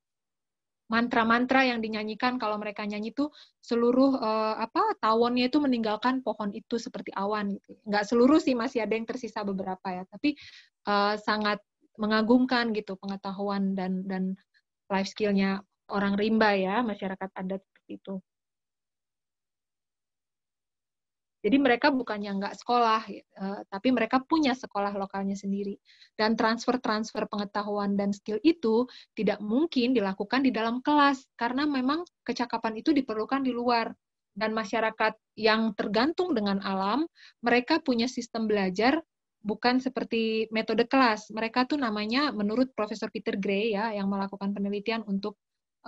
mantra-mantra yang dinyanyikan kalau mereka nyanyi itu seluruh uh, apa tawonnya itu meninggalkan pohon itu seperti awan gitu. Nggak seluruh sih masih ada yang tersisa beberapa ya, tapi uh, sangat mengagumkan gitu pengetahuan dan dan life skillnya orang rimba ya masyarakat adat seperti itu. Jadi mereka bukannya nggak sekolah, eh, tapi mereka punya sekolah lokalnya sendiri. Dan transfer-transfer pengetahuan dan skill itu tidak mungkin dilakukan di dalam kelas, karena memang kecakapan itu diperlukan di luar. Dan masyarakat yang tergantung dengan alam, mereka punya sistem belajar bukan seperti metode kelas. Mereka tuh namanya menurut Profesor Peter Gray ya yang melakukan penelitian untuk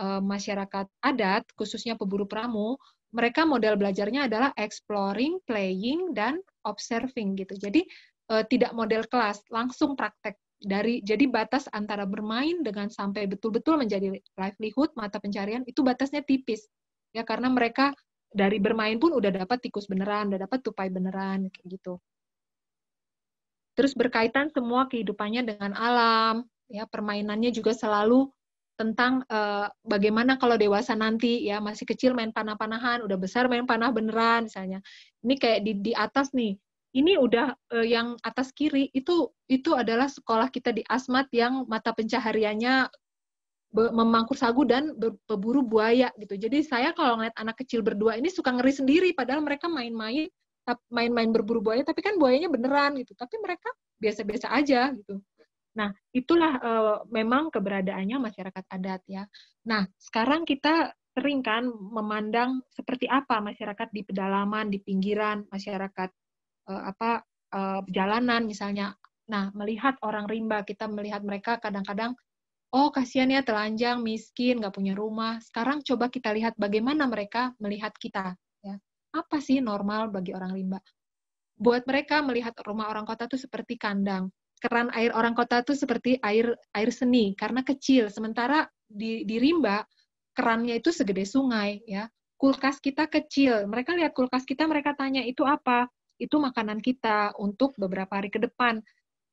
uh, masyarakat adat khususnya peburu pramu, mereka model belajarnya adalah exploring, playing dan observing gitu. Jadi uh, tidak model kelas, langsung praktek dari jadi batas antara bermain dengan sampai betul-betul menjadi livelihood mata pencarian itu batasnya tipis ya karena mereka dari bermain pun udah dapat tikus beneran, udah dapat tupai beneran kayak gitu. Terus berkaitan semua kehidupannya dengan alam, ya permainannya juga selalu tentang uh, bagaimana kalau dewasa nanti ya masih kecil main panah-panahan, udah besar main panah beneran misalnya. Ini kayak di di atas nih. Ini udah uh, yang atas kiri itu itu adalah sekolah kita di Asmat yang mata pencahariannya memangkur sagu dan berburu buaya gitu. Jadi saya kalau ngeliat anak kecil berdua ini suka ngeri sendiri padahal mereka main-main main-main berburu buaya tapi kan buayanya beneran gitu tapi mereka biasa-biasa aja gitu nah itulah uh, memang keberadaannya masyarakat adat ya nah sekarang kita sering kan memandang seperti apa masyarakat di pedalaman di pinggiran masyarakat uh, apa uh, jalanan misalnya nah melihat orang rimba kita melihat mereka kadang-kadang oh kasihan ya telanjang, miskin, nggak punya rumah. Sekarang coba kita lihat bagaimana mereka melihat kita apa sih normal bagi orang rimba. Buat mereka melihat rumah orang kota itu seperti kandang. Keran air orang kota itu seperti air air seni karena kecil. Sementara di di rimba kerannya itu segede sungai ya. Kulkas kita kecil. Mereka lihat kulkas kita mereka tanya itu apa? Itu makanan kita untuk beberapa hari ke depan.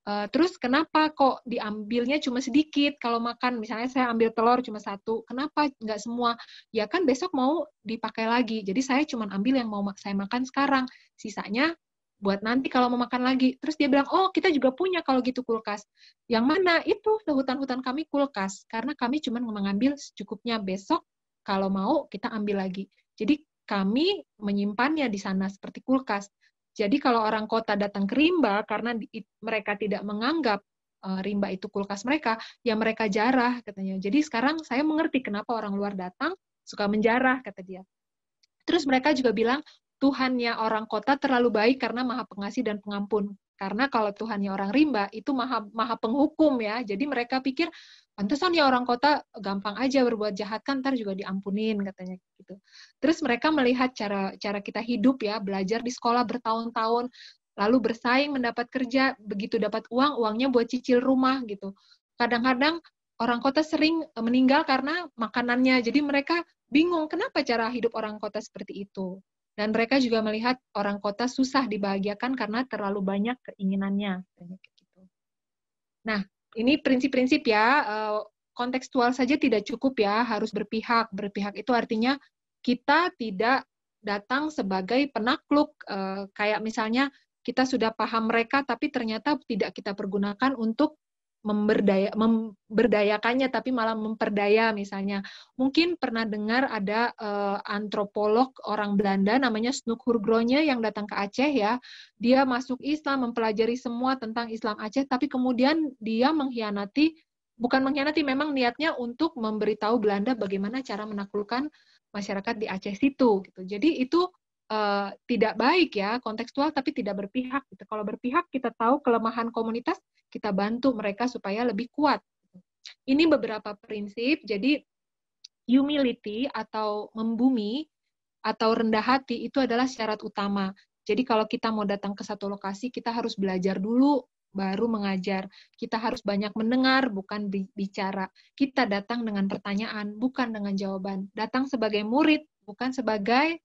Uh, terus kenapa kok diambilnya cuma sedikit kalau makan misalnya saya ambil telur cuma satu kenapa nggak semua ya kan besok mau dipakai lagi jadi saya cuma ambil yang mau saya makan sekarang sisanya buat nanti kalau mau makan lagi terus dia bilang oh kita juga punya kalau gitu kulkas yang mana itu hutan-hutan kami kulkas karena kami cuma mengambil secukupnya besok kalau mau kita ambil lagi jadi kami menyimpannya di sana seperti kulkas jadi kalau orang kota datang ke rimba karena di, mereka tidak menganggap eh, rimba itu kulkas mereka, ya mereka jarah katanya. Jadi sekarang saya mengerti kenapa orang luar datang suka menjarah kata dia. Terus mereka juga bilang Tuhannya orang kota terlalu baik karena maha pengasih dan pengampun. Karena kalau Tuhannya orang rimba, itu maha, maha penghukum ya. Jadi mereka pikir, pantesan ya orang kota gampang aja berbuat jahat kan ntar juga diampunin katanya gitu. Terus mereka melihat cara cara kita hidup ya, belajar di sekolah bertahun-tahun, lalu bersaing mendapat kerja, begitu dapat uang, uangnya buat cicil rumah gitu. Kadang-kadang orang kota sering meninggal karena makanannya. Jadi mereka bingung kenapa cara hidup orang kota seperti itu. Dan mereka juga melihat orang kota susah dibahagiakan karena terlalu banyak keinginannya. Gitu. Nah, ini prinsip-prinsip ya, eh, kontekstual saja tidak cukup ya, harus berpihak. Berpihak itu artinya kita tidak datang sebagai penakluk, eh, kayak misalnya kita sudah paham mereka tapi ternyata tidak kita pergunakan untuk memberdaya memberdayakannya tapi malah memperdaya misalnya. Mungkin pernah dengar ada uh, antropolog orang Belanda namanya Snoek Hurgronje yang datang ke Aceh ya. Dia masuk Islam, mempelajari semua tentang Islam Aceh tapi kemudian dia mengkhianati bukan mengkhianati memang niatnya untuk memberitahu Belanda bagaimana cara menaklukkan masyarakat di Aceh situ gitu. Jadi itu uh, tidak baik ya, kontekstual tapi tidak berpihak. Gitu. Kalau berpihak kita tahu kelemahan komunitas, kita bantu mereka supaya lebih kuat. Ini beberapa prinsip. Jadi humility atau membumi atau rendah hati itu adalah syarat utama. Jadi kalau kita mau datang ke satu lokasi, kita harus belajar dulu baru mengajar. Kita harus banyak mendengar, bukan bicara. Kita datang dengan pertanyaan, bukan dengan jawaban. Datang sebagai murid, bukan sebagai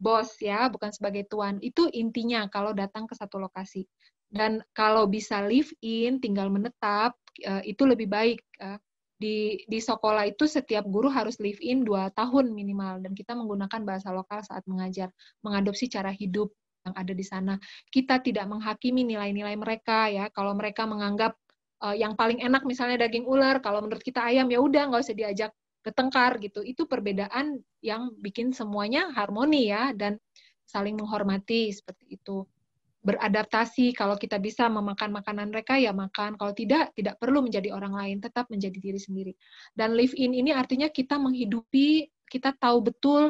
bos ya, bukan sebagai tuan. Itu intinya kalau datang ke satu lokasi. Dan kalau bisa live in, tinggal menetap, eh, itu lebih baik. Eh. Di, di sekolah itu setiap guru harus live in dua tahun minimal dan kita menggunakan bahasa lokal saat mengajar, mengadopsi cara hidup yang ada di sana. Kita tidak menghakimi nilai-nilai mereka ya. Kalau mereka menganggap eh, yang paling enak misalnya daging ular kalau menurut kita ayam ya udah nggak usah diajak bertengkar gitu. Itu perbedaan yang bikin semuanya harmoni ya dan saling menghormati seperti itu. Beradaptasi kalau kita bisa memakan makanan mereka ya makan, kalau tidak tidak perlu menjadi orang lain, tetap menjadi diri sendiri. Dan live in ini artinya kita menghidupi, kita tahu betul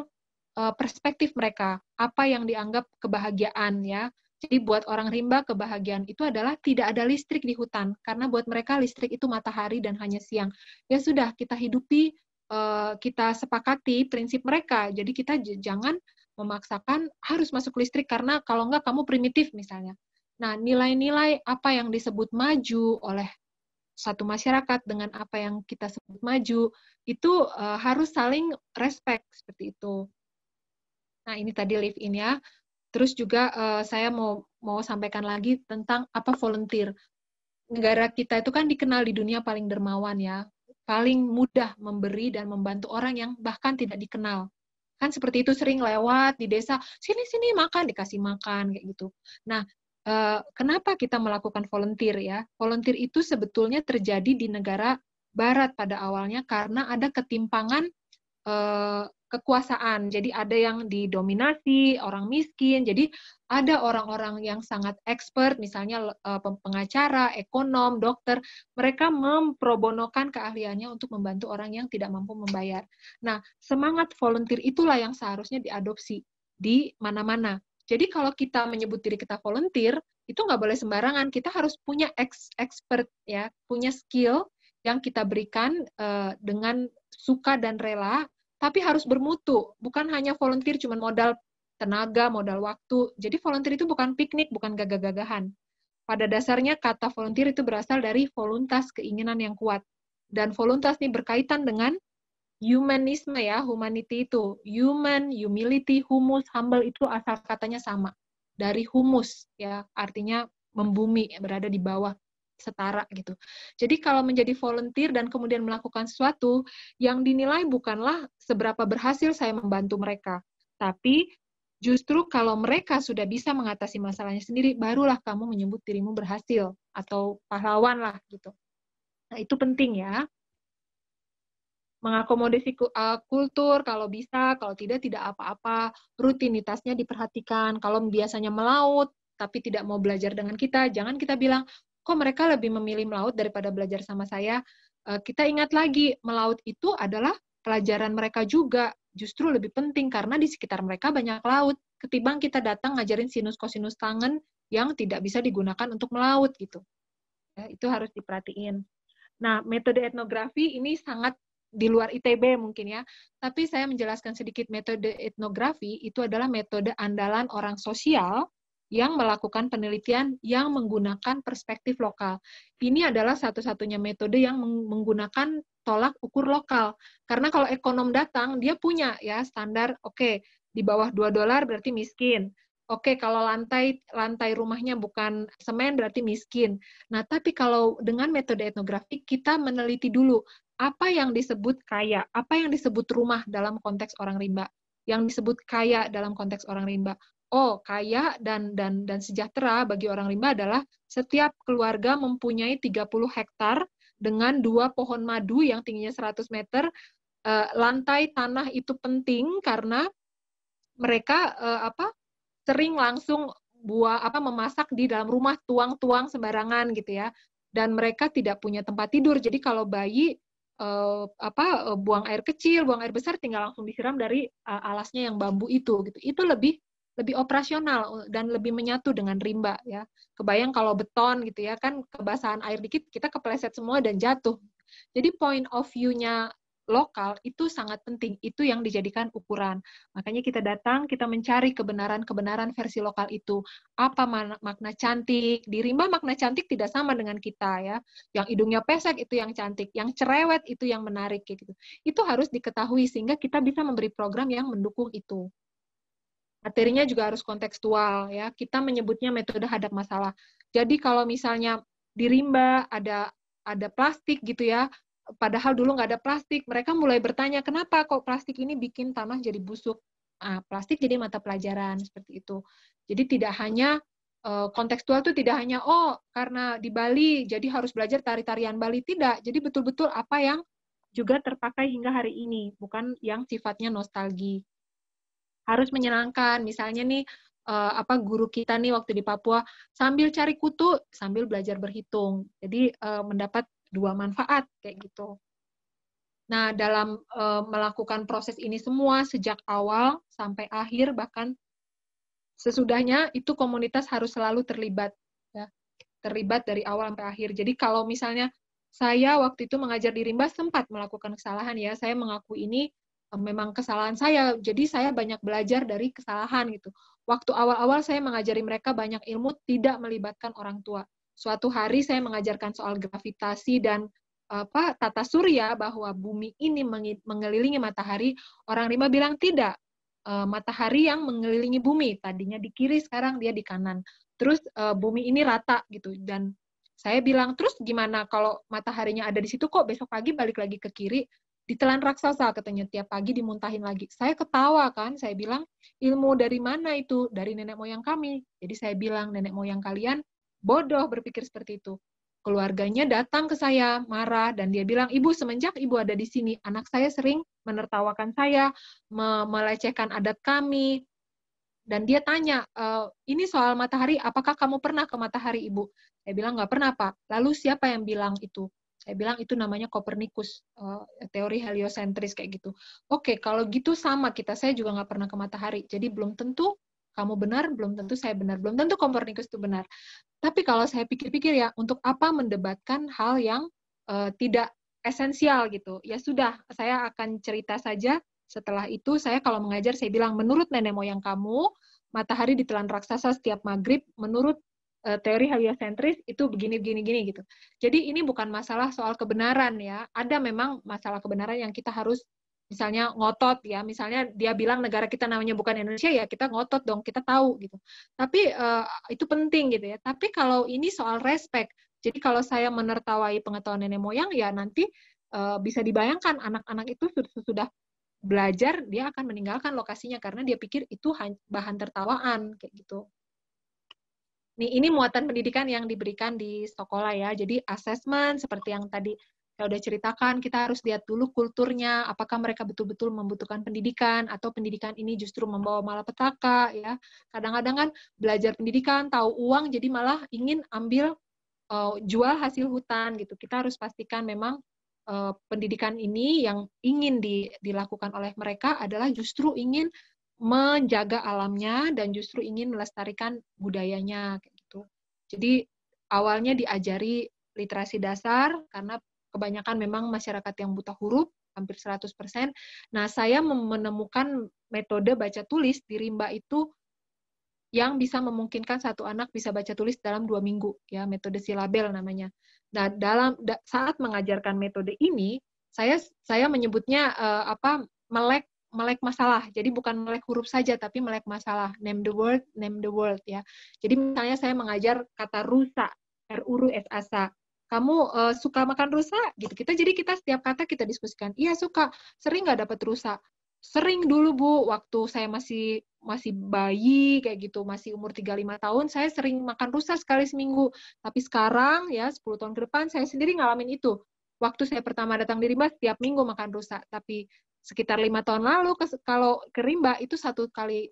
eh, perspektif mereka, apa yang dianggap kebahagiaan ya. Jadi buat orang rimba kebahagiaan itu adalah tidak ada listrik di hutan karena buat mereka listrik itu matahari dan hanya siang. Ya sudah kita hidupi Eh, kita sepakati prinsip mereka. Jadi kita jangan memaksakan harus masuk listrik karena kalau enggak kamu primitif misalnya. Nah, nilai-nilai apa yang disebut maju oleh satu masyarakat dengan apa yang kita sebut maju itu uh, harus saling respect seperti itu. Nah, ini tadi live in ya. Terus juga uh, saya mau mau sampaikan lagi tentang apa volunteer. Negara kita itu kan dikenal di dunia paling dermawan ya paling mudah memberi dan membantu orang yang bahkan tidak dikenal. Kan seperti itu sering lewat di desa, sini-sini makan, dikasih makan, kayak gitu. Nah, eh, kenapa kita melakukan volunteer ya? Volunteer itu sebetulnya terjadi di negara barat pada awalnya karena ada ketimpangan eh, kekuasaan. Jadi ada yang didominasi, orang miskin. Jadi ada orang-orang yang sangat expert, misalnya eh, pengacara, ekonom, dokter. Mereka memprobonokan keahliannya untuk membantu orang yang tidak mampu membayar. Nah, semangat volunteer itulah yang seharusnya diadopsi di mana-mana. Jadi kalau kita menyebut diri kita volunteer, itu nggak boleh sembarangan. Kita harus punya expert ya, punya skill yang kita berikan uh, dengan suka dan rela tapi harus bermutu, bukan hanya volunteer cuma modal tenaga, modal waktu. Jadi volunteer itu bukan piknik, bukan gagah-gagahan. Pada dasarnya kata volunteer itu berasal dari voluntas keinginan yang kuat. Dan voluntas ini berkaitan dengan humanisme ya, humanity itu. Human, humility, humus, humble itu asal katanya sama. Dari humus ya, artinya membumi, berada di bawah setara gitu. Jadi kalau menjadi volunteer dan kemudian melakukan sesuatu yang dinilai bukanlah seberapa berhasil saya membantu mereka, tapi justru kalau mereka sudah bisa mengatasi masalahnya sendiri barulah kamu menyebut dirimu berhasil atau pahlawan lah gitu. Nah, itu penting ya. Mengakomodasi eh, kultur kalau bisa, kalau tidak tidak apa-apa. Rutinitasnya diperhatikan. Kalau biasanya melaut tapi tidak mau belajar dengan kita, jangan kita bilang, kok mereka lebih memilih melaut daripada belajar sama saya. Eh, kita ingat lagi, melaut itu adalah pelajaran mereka juga, justru lebih penting karena di sekitar mereka banyak laut. Ketimbang kita datang ngajarin sinus kosinus tangan yang tidak bisa digunakan untuk melaut gitu. Ya, itu harus diperhatiin. Nah, metode etnografi ini sangat di luar ITB mungkin ya. Tapi saya menjelaskan sedikit metode etnografi itu adalah metode andalan orang sosial yang melakukan penelitian yang menggunakan perspektif lokal. Ini adalah satu-satunya metode yang menggunakan tolak ukur lokal. Karena kalau ekonom datang, dia punya ya standar, oke, okay, di bawah 2 dolar berarti miskin. Oke, okay, kalau lantai lantai rumahnya bukan semen berarti miskin. Nah, tapi kalau dengan metode etnografi kita meneliti dulu apa yang disebut kaya, apa yang disebut rumah dalam konteks orang rimba yang disebut kaya dalam konteks orang rimba oh kaya dan dan dan sejahtera bagi orang rimba adalah setiap keluarga mempunyai 30 hektar dengan dua pohon madu yang tingginya 100 meter. Eh, lantai tanah itu penting karena mereka eh, apa sering langsung buah apa memasak di dalam rumah tuang-tuang sembarangan gitu ya. Dan mereka tidak punya tempat tidur. Jadi kalau bayi eh, apa buang air kecil, buang air besar tinggal langsung disiram dari alasnya yang bambu itu gitu. Itu lebih lebih operasional dan lebih menyatu dengan rimba ya. Kebayang kalau beton gitu ya kan kebasahan air dikit kita kepleset semua dan jatuh. Jadi point of view-nya lokal itu sangat penting. Itu yang dijadikan ukuran. Makanya kita datang, kita mencari kebenaran-kebenaran versi lokal itu. Apa makna cantik? Di rimba makna cantik tidak sama dengan kita ya. Yang hidungnya pesek itu yang cantik, yang cerewet itu yang menarik gitu. Itu harus diketahui sehingga kita bisa memberi program yang mendukung itu materinya juga harus kontekstual ya. Kita menyebutnya metode hadap masalah. Jadi kalau misalnya di rimba ada ada plastik gitu ya, padahal dulu nggak ada plastik, mereka mulai bertanya kenapa kok plastik ini bikin tanah jadi busuk. Nah, plastik jadi mata pelajaran seperti itu. Jadi tidak hanya eh, kontekstual itu tidak hanya oh karena di Bali jadi harus belajar tari-tarian Bali tidak. Jadi betul-betul apa yang juga terpakai hingga hari ini, bukan yang sifatnya nostalgia harus menyenangkan. Misalnya nih uh, apa guru kita nih waktu di Papua sambil cari kutu sambil belajar berhitung. Jadi uh, mendapat dua manfaat kayak gitu. Nah, dalam uh, melakukan proses ini semua sejak awal sampai akhir bahkan sesudahnya itu komunitas harus selalu terlibat ya. Terlibat dari awal sampai akhir. Jadi kalau misalnya saya waktu itu mengajar di Rimba sempat melakukan kesalahan ya. Saya mengaku ini Eh, memang kesalahan saya. Jadi saya banyak belajar dari kesalahan gitu. Waktu awal-awal saya mengajari mereka banyak ilmu tidak melibatkan orang tua. Suatu hari saya mengajarkan soal gravitasi dan apa tata surya bahwa bumi ini mengelilingi matahari. Orang rimba bilang tidak. E, matahari yang mengelilingi bumi tadinya di kiri sekarang dia di kanan. Terus e, bumi ini rata gitu dan saya bilang terus gimana kalau mataharinya ada di situ kok besok pagi balik lagi ke kiri ditelan raksasa katanya tiap pagi dimuntahin lagi. Saya ketawa kan, saya bilang ilmu dari mana itu? Dari nenek moyang kami. Jadi saya bilang nenek moyang kalian bodoh berpikir seperti itu. Keluarganya datang ke saya marah dan dia bilang, "Ibu, semenjak Ibu ada di sini, anak saya sering menertawakan saya, me melecehkan adat kami." Dan dia tanya, e, ini soal matahari, apakah kamu pernah ke matahari, Ibu? Saya bilang, nggak pernah, Pak. Lalu siapa yang bilang itu? Saya bilang itu namanya Copernicus, eh, teori heliosentris kayak gitu. Oke, kalau gitu sama kita, saya juga nggak pernah ke matahari. Jadi belum tentu kamu benar, belum tentu saya benar, belum tentu Copernicus itu benar. Tapi kalau saya pikir-pikir ya, untuk apa mendebatkan hal yang uh, tidak esensial gitu? Ya sudah, saya akan cerita saja. Setelah itu saya kalau mengajar saya bilang menurut nenek moyang kamu matahari ditelan raksasa setiap maghrib, menurut Eh, teori heliocentris itu begini begini gini gitu. Jadi ini bukan masalah soal kebenaran ya. Ada memang masalah kebenaran yang kita harus misalnya ngotot ya, misalnya dia bilang negara kita namanya bukan Indonesia ya kita ngotot dong, kita tahu gitu. Tapi uh, itu penting gitu ya. Tapi kalau ini soal respect. Jadi kalau saya menertawai pengetahuan nenek moyang ya nanti uh, bisa dibayangkan anak-anak itu sudah belajar dia akan meninggalkan lokasinya karena dia pikir itu bahan tertawaan kayak gitu. Nih, ini muatan pendidikan yang diberikan di sekolah ya. Jadi asesmen seperti yang tadi saya udah ceritakan, kita harus lihat dulu kulturnya, apakah mereka betul-betul membutuhkan pendidikan atau pendidikan ini justru membawa malapetaka ya. Kadang-kadang kan belajar pendidikan, tahu uang jadi malah ingin ambil uh, jual hasil hutan gitu. Kita harus pastikan memang uh, pendidikan ini yang ingin di, dilakukan oleh mereka adalah justru ingin menjaga alamnya dan justru ingin melestarikan budayanya gitu. Jadi awalnya diajari literasi dasar karena kebanyakan memang masyarakat yang buta huruf hampir 100%. Nah, saya menemukan metode baca tulis di rimba itu yang bisa memungkinkan satu anak bisa baca tulis dalam dua minggu, ya metode silabel namanya. Nah, dalam saat mengajarkan metode ini, saya saya menyebutnya uh, apa melek melek masalah. Jadi bukan melek huruf saja, tapi melek masalah. Name the word, name the world ya. Jadi misalnya saya mengajar kata rusa, r u r u s a s a. Kamu uh, suka makan rusa? Gitu. Kita jadi kita setiap kata kita diskusikan. Iya suka. Sering nggak dapat rusa? Sering dulu bu, waktu saya masih masih bayi kayak gitu, masih umur 35 tahun, saya sering makan rusa sekali seminggu. Tapi sekarang ya 10 tahun ke depan saya sendiri ngalamin itu waktu saya pertama datang di Ribas, setiap minggu makan rusa. Tapi sekitar lima tahun lalu kalau kerimba itu satu kali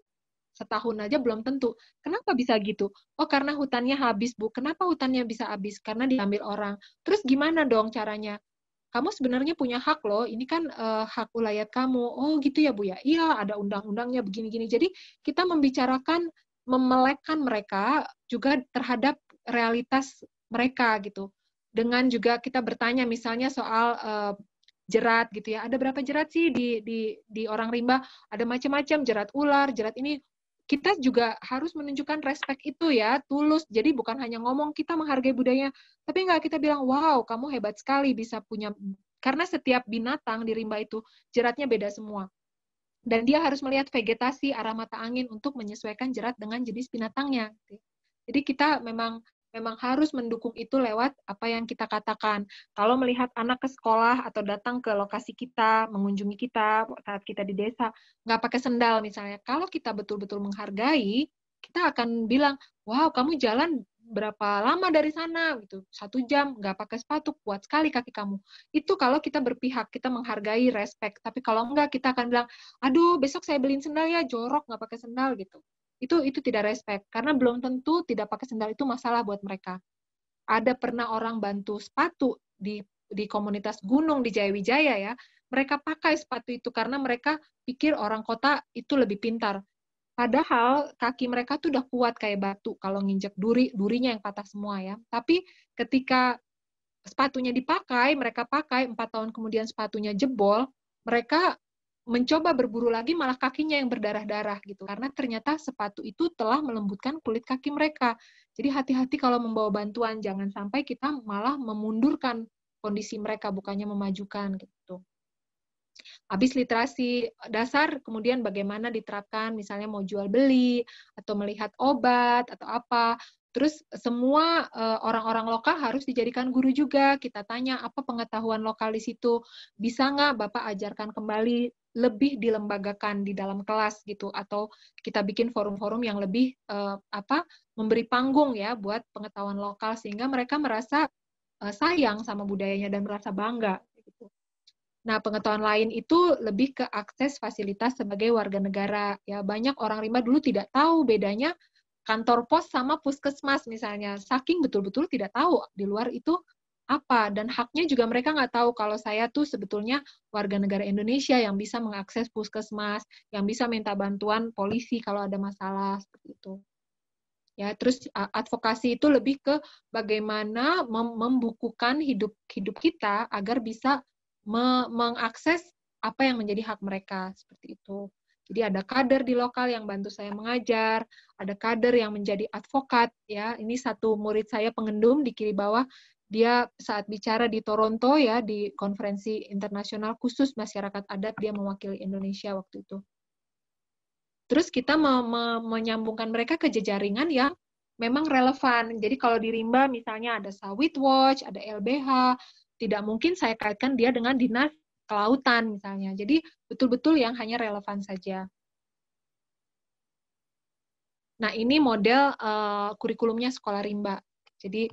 setahun aja belum tentu. Kenapa bisa gitu? Oh, karena hutannya habis, Bu. Kenapa hutannya bisa habis? Karena diambil orang. Terus gimana dong caranya? Kamu sebenarnya punya hak loh. Ini kan uh, hak ulayat kamu. Oh, gitu ya, Bu ya. Iya, ada undang-undangnya begini-gini. Jadi, kita membicarakan memelekkan mereka juga terhadap realitas mereka gitu. Dengan juga kita bertanya misalnya soal uh, jerat gitu ya. Ada berapa jerat sih di di di orang rimba? Ada macam-macam jerat ular, jerat ini. Kita juga harus menunjukkan respect itu ya, tulus. Jadi bukan hanya ngomong kita menghargai budaya, tapi enggak kita bilang, wow kamu hebat sekali bisa punya karena setiap binatang di rimba itu jeratnya beda semua. Dan dia harus melihat vegetasi, arah mata angin untuk menyesuaikan jerat dengan jenis binatangnya. Jadi kita memang memang harus mendukung itu lewat apa yang kita katakan. Kalau melihat anak ke sekolah atau datang ke lokasi kita, mengunjungi kita saat kita di desa, nggak pakai sendal misalnya. Kalau kita betul-betul menghargai, kita akan bilang, wow kamu jalan berapa lama dari sana gitu satu jam nggak pakai sepatu kuat sekali kaki kamu itu kalau kita berpihak kita menghargai respect tapi kalau enggak kita akan bilang aduh besok saya beliin sendal ya jorok nggak pakai sendal gitu itu itu tidak respect karena belum tentu tidak pakai sendal itu masalah buat mereka. Ada pernah orang bantu sepatu di di komunitas gunung di Jaya Wijaya ya, mereka pakai sepatu itu karena mereka pikir orang kota itu lebih pintar. Padahal kaki mereka tuh udah kuat kayak batu kalau nginjek duri, durinya yang patah semua ya. Tapi ketika sepatunya dipakai, mereka pakai, empat tahun kemudian sepatunya jebol, mereka mencoba berburu lagi malah kakinya yang berdarah-darah gitu karena ternyata sepatu itu telah melembutkan kulit kaki mereka. Jadi hati-hati kalau membawa bantuan jangan sampai kita malah memundurkan kondisi mereka bukannya memajukan gitu. Habis literasi dasar kemudian bagaimana diterapkan misalnya mau jual beli atau melihat obat atau apa Terus semua eh, orang-orang lokal harus dijadikan guru juga. Kita tanya apa pengetahuan lokal di situ. Bisa nggak Bapak ajarkan kembali lebih dilembagakan di dalam kelas gitu atau kita bikin forum-forum yang lebih uh, apa memberi panggung ya buat pengetahuan lokal sehingga mereka merasa uh, sayang sama budayanya dan merasa bangga gitu. Nah, pengetahuan lain itu lebih ke akses fasilitas sebagai warga negara. Ya, banyak orang rimba dulu tidak tahu bedanya kantor pos sama puskesmas misalnya. Saking betul-betul tidak tahu di luar itu apa dan haknya juga mereka nggak tahu kalau saya tuh sebetulnya warga negara Indonesia yang bisa mengakses puskesmas, yang bisa minta bantuan polisi kalau ada masalah seperti itu. Ya, terus advokasi itu lebih ke bagaimana mem membukukan hidup hidup kita agar bisa me mengakses apa yang menjadi hak mereka seperti itu. Jadi ada kader di lokal yang bantu saya mengajar, ada kader yang menjadi advokat ya. Ini satu murid saya pengendum di kiri bawah, dia saat bicara di Toronto ya di konferensi internasional khusus masyarakat adat dia mewakili Indonesia waktu itu. Terus kita me me menyambungkan mereka ke jejaringan yang memang relevan. Jadi kalau di Rimba misalnya ada Sawit Watch, ada LBH, tidak mungkin saya kaitkan dia dengan dinas kelautan misalnya. Jadi betul-betul yang hanya relevan saja. Nah, ini model uh, kurikulumnya sekolah rimba. Jadi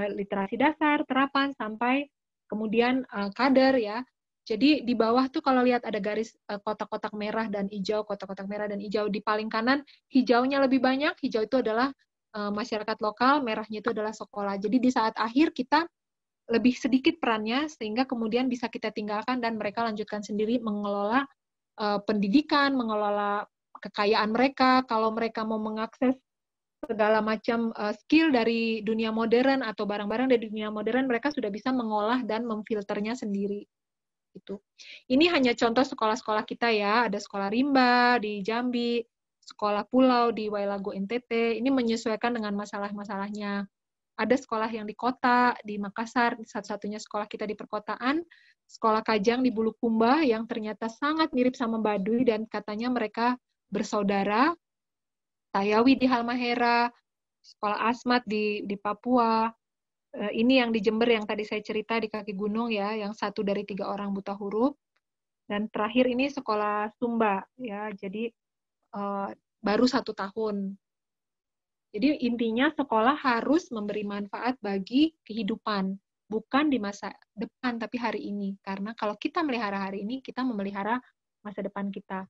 literasi dasar, terapan sampai kemudian uh, kader ya. Jadi di bawah tuh kalau lihat ada garis eh, kotak-kotak uh, merah dan hijau, kotak-kotak merah dan hijau di paling kanan hijaunya lebih banyak. Hijau itu adalah uh, masyarakat lokal, merahnya itu adalah sekolah. Jadi di saat akhir kita lebih sedikit perannya sehingga kemudian bisa kita tinggalkan dan mereka lanjutkan sendiri mengelola uh, pendidikan, mengelola kekayaan mereka. Kalau mereka mau mengakses segala macam uh, skill dari dunia modern atau barang-barang dari dunia modern mereka sudah bisa mengolah dan memfilternya sendiri itu ini hanya contoh sekolah-sekolah kita ya ada sekolah rimba di Jambi sekolah pulau di Wailago NTT ini menyesuaikan dengan masalah-masalahnya ada sekolah yang di kota di Makassar satu-satunya sekolah kita di perkotaan sekolah Kajang di Bulukumba yang ternyata sangat mirip sama Baduy dan katanya mereka bersaudara Tayawi di Halmahera, sekolah Asmat di di Papua. Eh, ini yang di Jember yang tadi saya cerita di kaki gunung ya, yang satu dari tiga orang buta huruf. Dan terakhir ini sekolah Sumba ya, jadi uh, baru satu tahun. Jadi intinya sekolah harus memberi manfaat bagi kehidupan, bukan di masa depan tapi hari ini. Karena kalau kita melihara hari ini, kita memelihara masa depan kita.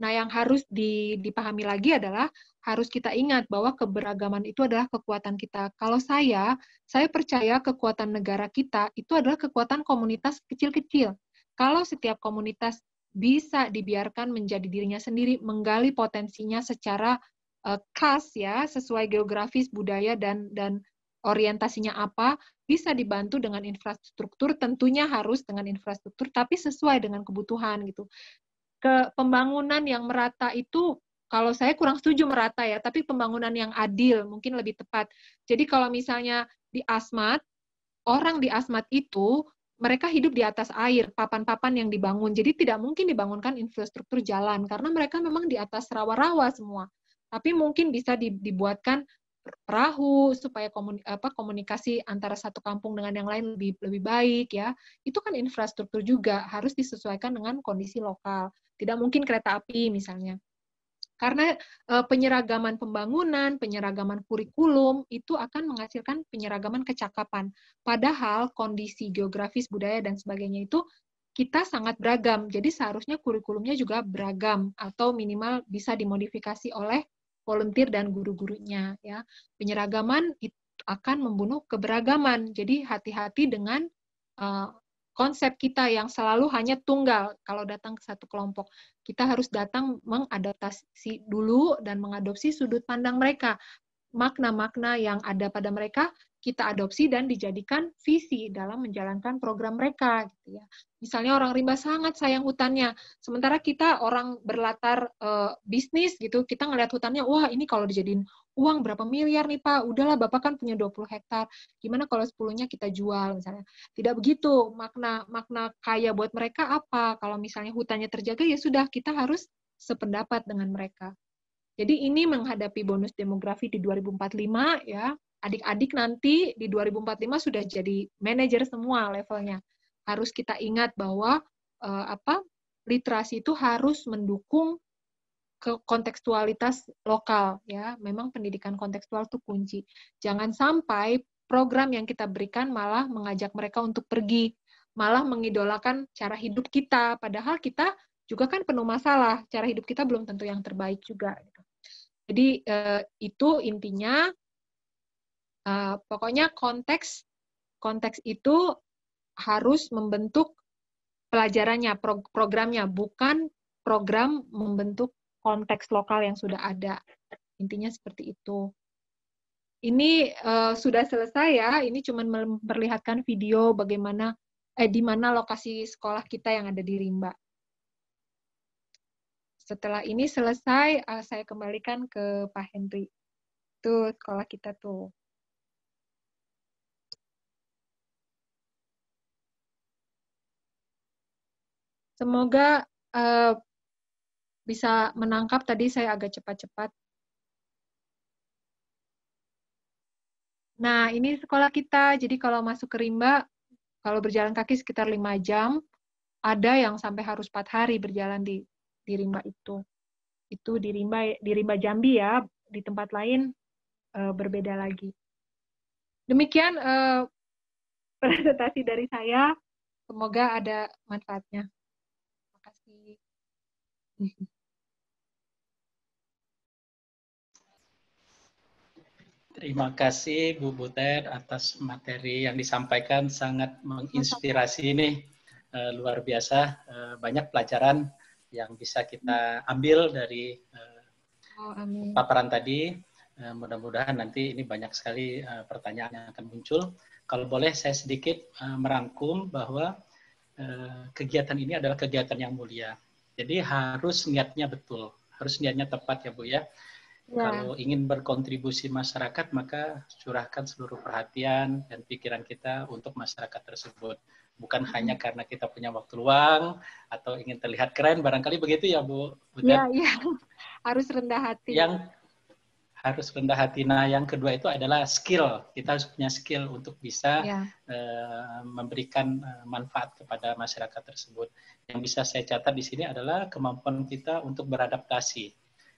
Nah, yang harus dipahami lagi adalah harus kita ingat bahwa keberagaman itu adalah kekuatan kita. Kalau saya, saya percaya kekuatan negara kita itu adalah kekuatan komunitas kecil-kecil. Kalau setiap komunitas bisa dibiarkan menjadi dirinya sendiri, menggali potensinya secara uh, khas ya, sesuai geografis, budaya dan dan orientasinya apa, bisa dibantu dengan infrastruktur, tentunya harus dengan infrastruktur, tapi sesuai dengan kebutuhan gitu ke pembangunan yang merata itu kalau saya kurang setuju merata ya, tapi pembangunan yang adil mungkin lebih tepat. Jadi kalau misalnya di asmat, orang di asmat itu mereka hidup di atas air, papan-papan yang dibangun. Jadi tidak mungkin dibangunkan infrastruktur jalan karena mereka memang di atas rawa-rawa semua. Tapi mungkin bisa dibuatkan perahu supaya komunikasi, antara satu kampung dengan yang lain lebih lebih baik ya. Itu kan infrastruktur juga harus disesuaikan dengan kondisi lokal. Tidak mungkin kereta api misalnya. Karena eh, penyeragaman pembangunan, penyeragaman kurikulum itu akan menghasilkan penyeragaman kecakapan. Padahal kondisi geografis, budaya dan sebagainya itu kita sangat beragam. Jadi seharusnya kurikulumnya juga beragam atau minimal bisa dimodifikasi oleh volunteer dan guru-gurunya ya. Penyeragaman itu akan membunuh keberagaman. Jadi hati-hati dengan uh, konsep kita yang selalu hanya tunggal kalau datang ke satu kelompok. Kita harus datang mengadaptasi dulu dan mengadopsi sudut pandang mereka, makna-makna yang ada pada mereka kita adopsi dan dijadikan visi dalam menjalankan program mereka gitu ya. Misalnya orang rimba sangat sayang hutannya, sementara kita orang berlatar e, bisnis gitu, kita ngelihat hutannya, wah ini kalau dijadiin uang berapa miliar nih Pak, udahlah Bapak kan punya 20 hektar, gimana kalau sepuluhnya kita jual misalnya. Tidak begitu, makna makna kaya buat mereka apa? Kalau misalnya hutannya terjaga ya sudah kita harus sependapat dengan mereka. Jadi ini menghadapi bonus demografi di 2045 ya, adik-adik nanti di 2045 sudah jadi manajer semua levelnya. Harus kita ingat bahwa uh, apa literasi itu harus mendukung ke kontekstualitas lokal ya. Memang pendidikan kontekstual itu kunci. Jangan sampai program yang kita berikan malah mengajak mereka untuk pergi, malah mengidolakan cara hidup kita padahal kita juga kan penuh masalah. Cara hidup kita belum tentu yang terbaik juga gitu. Jadi eh, itu intinya uh, pokoknya konteks konteks itu harus membentuk pelajarannya, pro programnya, bukan program membentuk konteks lokal yang sudah ada. Intinya seperti itu. Ini uh, sudah selesai ya. Ini cuma memperlihatkan video bagaimana eh di mana lokasi sekolah kita yang ada di Rimba. Setelah ini selesai, eh, saya kembalikan ke Pak Henry. Tuh sekolah kita tuh. Semoga uh, bisa menangkap tadi saya agak cepat-cepat. Nah, ini sekolah kita. Jadi kalau masuk ke Rimba, kalau berjalan kaki sekitar 5 jam, ada yang sampai harus 4 hari berjalan di di Rimba itu. Itu di Rimba di Rimba Jambi ya, di tempat lain uh, berbeda lagi. Demikian uh, presentasi dari saya. Semoga ada manfaatnya. Mm-hmm. Terima kasih Bu Butet atas materi yang disampaikan sangat menginspirasi ini eh, luar biasa eh, banyak pelajaran yang bisa kita ambil dari eh, oh, paparan tadi. Mudah-mudahan nanti ini banyak sekali pertanyaan yang akan muncul. Kalau boleh saya sedikit merangkum bahwa kegiatan ini adalah kegiatan yang mulia jadi harus niatnya betul, harus niatnya tepat ya Bu ya. Ya. Kalau ingin berkontribusi masyarakat, maka curahkan seluruh perhatian dan pikiran kita untuk masyarakat tersebut. Bukan hmm. hanya karena kita punya waktu luang atau ingin terlihat keren, barangkali begitu ya Bu. Iya, ya. Harus rendah hati. Yang harus rendah hati. Nah, yang kedua itu adalah skill. Kita harus punya skill untuk bisa yeah. Ya. uh, memberikan eh, manfaat kepada masyarakat tersebut. Yang bisa saya catat di sini adalah kemampuan kita untuk beradaptasi,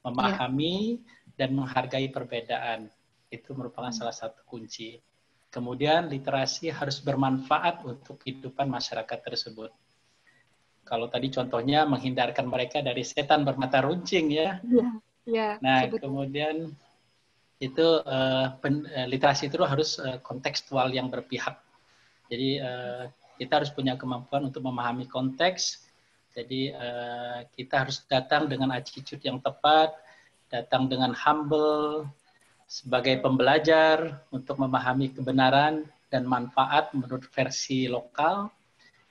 memahami yeah. dan menghargai perbedaan. Itu merupakan hmm. salah satu kunci. Kemudian literasi harus bermanfaat untuk kehidupan masyarakat tersebut kalau tadi contohnya menghindarkan mereka dari setan bermata runcing ya. Iya. Yeah, nah, sebetulnya. kemudian itu uh, pen, uh, literasi itu harus uh, kontekstual yang berpihak. Jadi uh, kita harus punya kemampuan untuk memahami konteks. Jadi uh, kita harus datang dengan attitude yang tepat, datang dengan humble sebagai pembelajar untuk memahami kebenaran dan manfaat menurut versi lokal.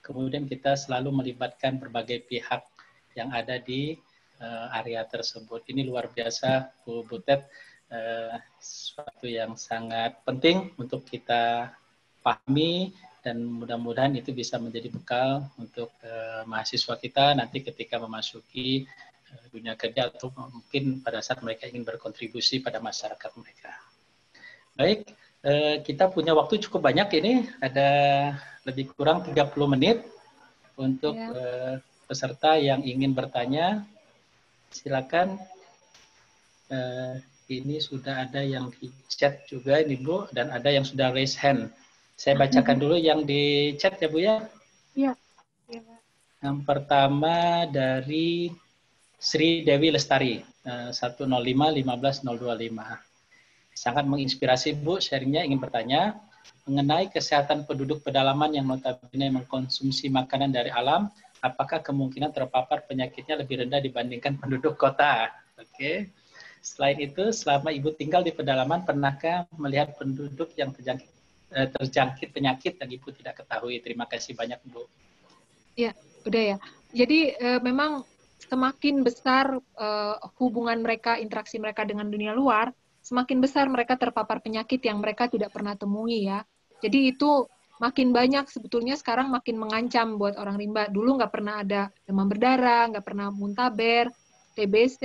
Kemudian kita selalu melibatkan berbagai pihak yang ada di uh, area tersebut. Ini luar biasa Bu Butet Eh, sesuatu yang sangat penting untuk kita pahami dan mudah-mudahan itu bisa menjadi bekal untuk uh, mahasiswa kita nanti ketika memasuki uh, dunia kerja atau mungkin pada saat mereka ingin berkontribusi pada masyarakat mereka. Baik, uh, kita punya waktu cukup banyak ini, ada lebih kurang 30 menit untuk ya. peserta yang ingin bertanya. Silakan ini sudah ada yang di chat juga ini Bu dan ada yang sudah raise hand. Saya bacakan mm-hmm. dulu yang di chat ya Bu ya. Iya. yang pertama dari Sri Dewi Lestari 105 15 025. Sangat menginspirasi Bu sharingnya ingin bertanya mengenai kesehatan penduduk pedalaman yang notabene mengkonsumsi makanan dari alam, apakah kemungkinan terpapar penyakitnya lebih rendah dibandingkan penduduk kota? Oke. Selain itu, selama ibu tinggal di pedalaman, pernahkah melihat penduduk yang terjangkit, eh, terjangkit penyakit dan ibu tidak ketahui? Terima kasih banyak, Bu. Ya, udah ya. Jadi e, memang semakin besar e, hubungan mereka, interaksi mereka dengan dunia luar, semakin besar mereka terpapar penyakit yang mereka tidak pernah temui ya. Jadi itu makin banyak sebetulnya sekarang makin mengancam buat orang rimba. Dulu nggak pernah ada demam berdarah, nggak pernah muntaber, TBC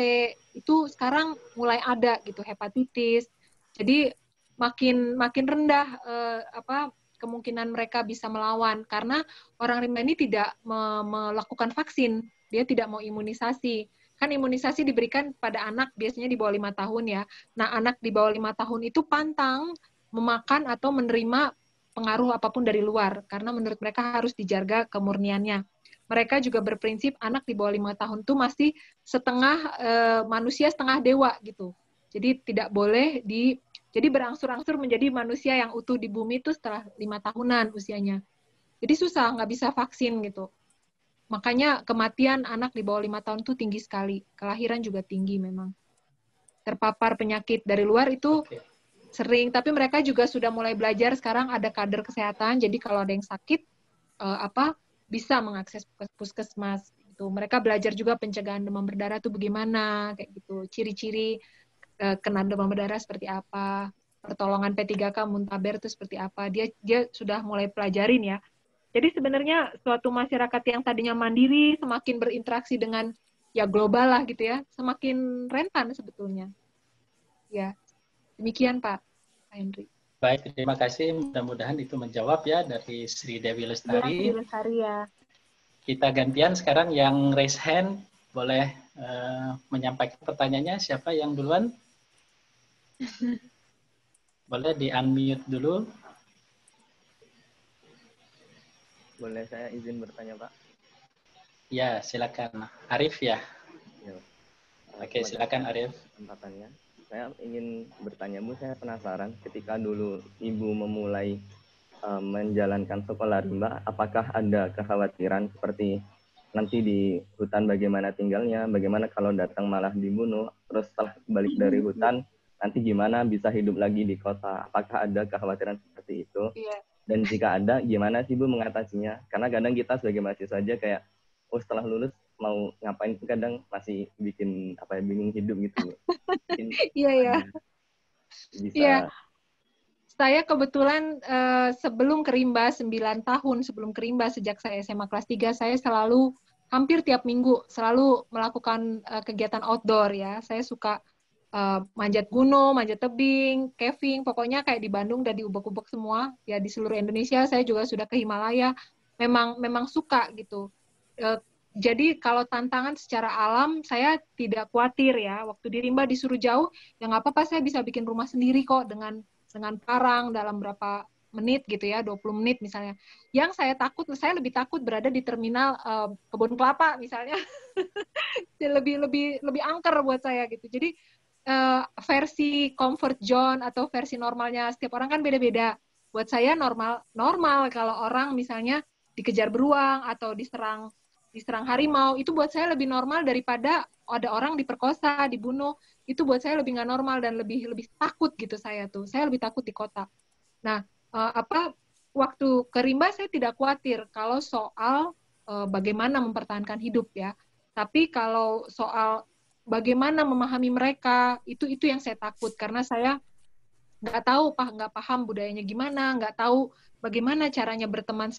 itu sekarang mulai ada gitu hepatitis. Jadi makin makin rendah eh, apa kemungkinan mereka bisa melawan karena orang rimba ini tidak me melakukan vaksin, dia tidak mau imunisasi. Kan imunisasi diberikan pada anak biasanya di bawah lima tahun ya. Nah anak di bawah lima tahun itu pantang memakan atau menerima pengaruh apapun dari luar karena menurut mereka harus dijaga kemurniannya mereka juga berprinsip anak di bawah lima tahun tuh masih setengah e, manusia setengah dewa gitu jadi tidak boleh di jadi berangsur-angsur menjadi manusia yang utuh di bumi itu setelah lima tahunan usianya jadi susah nggak bisa vaksin gitu makanya kematian anak di bawah lima tahun tuh tinggi sekali kelahiran juga tinggi memang terpapar penyakit dari luar itu okay. sering tapi mereka juga sudah mulai belajar sekarang ada kader kesehatan jadi kalau ada yang sakit eh, apa bisa mengakses puskesmas itu Mereka belajar juga pencegahan demam berdarah itu bagaimana kayak gitu, ciri-ciri uh, kena demam berdarah seperti apa, pertolongan P3K Muntaber itu seperti apa. Dia dia sudah mulai pelajarin ya. Jadi sebenarnya suatu masyarakat yang tadinya mandiri semakin berinteraksi dengan ya global lah gitu ya, semakin rentan sebetulnya. Ya. Demikian Pak Henry Baik, terima kasih. Mudah-mudahan itu menjawab ya dari Sri Dewi Lestari. Dewi Lestari ya. Kita gantian sekarang yang raise hand boleh uh, menyampaikan pertanyaannya. Siapa yang duluan? boleh di unmute dulu. Boleh saya izin bertanya, Pak? Ya, silakan. Arif ya. ya. Oke, silakan Arif. Tempatannya saya ingin bertanya Bu, saya penasaran ketika dulu Ibu memulai uh, menjalankan sekolah rimba, apakah ada kekhawatiran seperti nanti di hutan bagaimana tinggalnya, bagaimana kalau datang malah dibunuh, terus setelah balik dari hutan nanti gimana bisa hidup lagi di kota? Apakah ada kekhawatiran seperti itu? Iya. Dan jika ada, gimana sih Bu mengatasinya? Karena kadang kita sebagai mahasiswa aja kayak, oh setelah lulus mau ngapain tuh kadang masih bikin apa ya bingung hidup gitu. Iya iya. Bisa. Iya. Saya kebetulan uh, sebelum kerimba 9 tahun sebelum kerimba sejak saya SMA kelas 3 saya selalu hampir tiap minggu selalu melakukan uh, kegiatan outdoor ya. Saya suka uh, manjat gunung, manjat tebing, caving, pokoknya kayak di Bandung dan di ubek-ubek semua. Ya di seluruh Indonesia saya juga sudah ke Himalaya. Memang memang suka gitu. Uh, jadi kalau tantangan secara alam saya tidak khawatir ya. Waktu di rimba disuruh jauh, ya nggak apa-apa saya bisa bikin rumah sendiri kok dengan dengan parang dalam berapa menit gitu ya, 20 menit misalnya. Yang saya takut, saya lebih takut berada di terminal uh, kebun kelapa misalnya. lebih lebih lebih angker buat saya gitu. Jadi uh, versi comfort zone atau versi normalnya setiap orang kan beda-beda. Buat saya normal normal kalau orang misalnya dikejar beruang atau diserang diserang harimau itu buat saya lebih normal daripada ada orang diperkosa dibunuh itu buat saya lebih nggak normal dan lebih lebih takut gitu saya tuh saya lebih takut di kota nah eh, apa waktu ke rimba saya tidak khawatir kalau soal eh, bagaimana mempertahankan hidup ya tapi kalau soal bagaimana memahami mereka itu itu yang saya takut karena saya nggak tahu nggak paham budayanya gimana nggak tahu bagaimana caranya berteman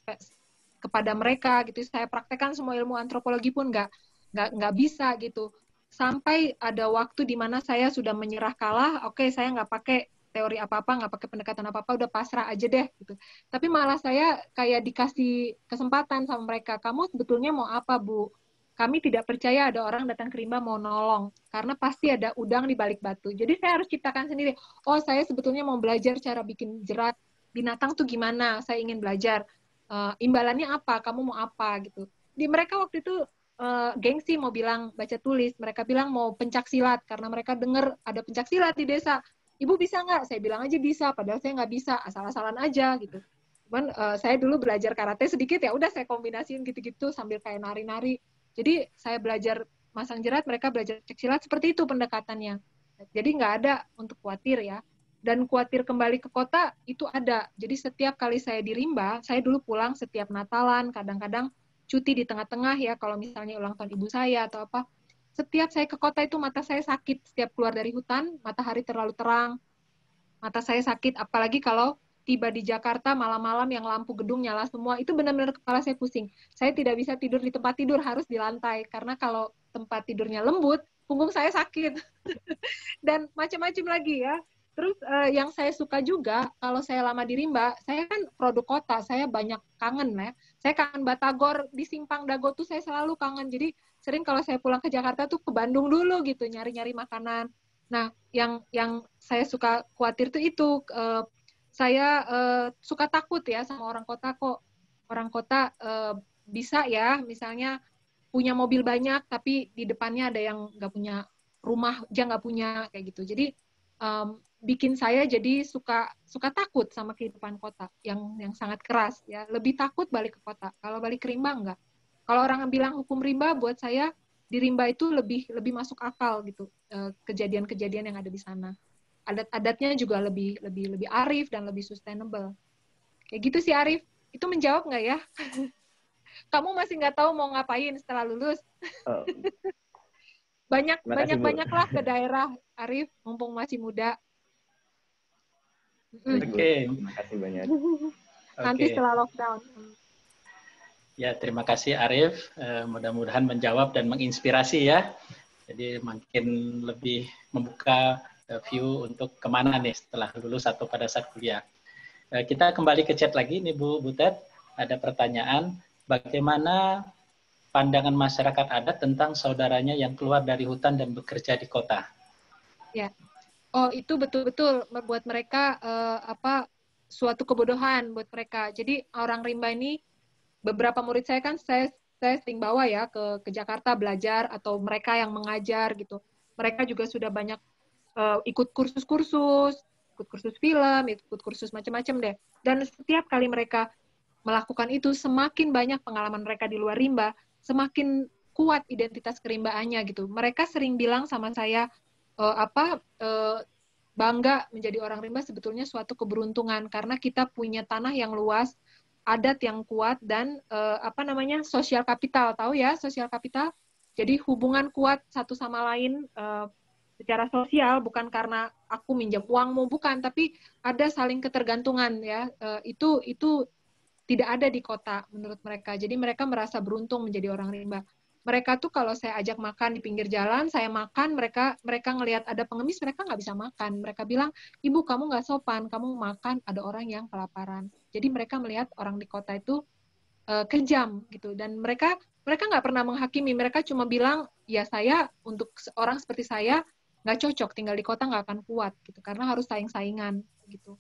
kepada mereka gitu saya praktekkan semua ilmu antropologi pun nggak nggak nggak bisa gitu sampai ada waktu di mana saya sudah menyerah kalah oke okay, saya nggak pakai teori apa apa nggak pakai pendekatan apa apa udah pasrah aja deh gitu tapi malah saya kayak dikasih kesempatan sama mereka kamu sebetulnya mau apa bu kami tidak percaya ada orang datang ke rimba mau nolong karena pasti ada udang di balik batu. Jadi saya harus ciptakan sendiri. Oh, saya sebetulnya mau belajar cara bikin jerat binatang tuh gimana? Saya ingin belajar uh, imbalannya apa kamu mau apa gitu di mereka waktu itu uh, gengsi mau bilang baca tulis mereka bilang mau pencak silat karena mereka dengar ada pencak silat di desa ibu bisa nggak saya bilang aja bisa padahal saya nggak bisa asal-asalan aja gitu cuman uh, saya dulu belajar karate sedikit ya udah saya kombinasiin gitu-gitu sambil kayak nari-nari jadi saya belajar masang jerat mereka belajar cek silat seperti itu pendekatannya jadi nggak ada untuk khawatir ya dan khawatir kembali ke kota itu ada. Jadi setiap kali saya di Rimba, saya dulu pulang setiap Natalan, kadang-kadang cuti di tengah-tengah ya kalau misalnya ulang tahun ibu saya atau apa. Setiap saya ke kota itu mata saya sakit setiap keluar dari hutan, matahari terlalu terang. Mata saya sakit apalagi kalau tiba di Jakarta malam-malam yang lampu gedung nyala semua itu benar-benar kepala saya pusing. Saya tidak bisa tidur di tempat tidur harus di lantai karena kalau tempat tidurnya lembut punggung saya sakit dan macam-macam lagi ya Terus uh, yang saya suka juga kalau saya lama di Rimba, saya kan produk kota, saya banyak kangen ya. Saya kangen Batagor di Simpang Dago tuh saya selalu kangen. Jadi sering kalau saya pulang ke Jakarta tuh ke Bandung dulu gitu nyari-nyari makanan. Nah, yang yang saya suka khawatir tuh itu uh, saya uh, suka takut ya sama orang kota kok. Orang kota uh, bisa ya misalnya punya mobil banyak tapi di depannya ada yang nggak punya rumah, dia nggak punya kayak gitu. Jadi um, bikin saya jadi suka suka takut sama kehidupan kota yang yang sangat keras ya lebih takut balik ke kota kalau balik ke rimba enggak kalau orang bilang hukum rimba buat saya di rimba itu lebih lebih masuk akal gitu eh, kejadian-kejadian yang ada di sana adat-adatnya juga lebih lebih lebih arif dan lebih sustainable kayak gitu sih Arif itu menjawab nggak ya kamu masih nggak tahu mau ngapain setelah lulus oh. banyak banyak banyaklah ke daerah Arif mumpung masih muda Hmm. Oke. Terima kasih banyak. Okay. Nanti setelah lockdown. Ya, terima kasih Arif. Uh, Mudah-mudahan menjawab dan menginspirasi ya. Jadi makin lebih membuka eh, view untuk kemana nih setelah lulus atau pada saat kuliah. Eh, kita kembali ke chat lagi nih Bu Butet. Ada pertanyaan, bagaimana pandangan masyarakat adat tentang saudaranya yang keluar dari hutan dan bekerja di kota? Ya, oh itu betul-betul membuat mereka uh, apa suatu kebodohan buat mereka. Jadi orang rimba ini beberapa murid saya kan saya saya sering bawa ya ke ke Jakarta belajar atau mereka yang mengajar gitu. Mereka juga sudah banyak uh, ikut kursus-kursus, ikut kursus film, ikut kursus macam-macam deh. Dan setiap kali mereka melakukan itu semakin banyak pengalaman mereka di luar rimba, semakin kuat identitas kerimbaannya gitu. Mereka sering bilang sama saya, uh, apa uh, bangga menjadi orang rimba sebetulnya suatu keberuntungan karena kita punya tanah yang luas, adat yang kuat dan uh, apa namanya sosial kapital tahu ya sosial kapital. Jadi hubungan kuat satu sama lain uh, secara sosial bukan karena aku minjam uangmu bukan tapi ada saling ketergantungan ya uh, itu itu tidak ada di kota menurut mereka. Jadi mereka merasa beruntung menjadi orang rimba mereka tuh kalau saya ajak makan di pinggir jalan, saya makan, mereka mereka ngelihat ada pengemis, mereka nggak bisa makan. Mereka bilang, ibu kamu nggak sopan, kamu makan ada orang yang kelaparan. Jadi mereka melihat orang di kota itu uh, kejam gitu, dan mereka mereka nggak pernah menghakimi, mereka cuma bilang, ya saya untuk orang seperti saya nggak cocok tinggal di kota nggak akan kuat gitu, karena harus saing-saingan gitu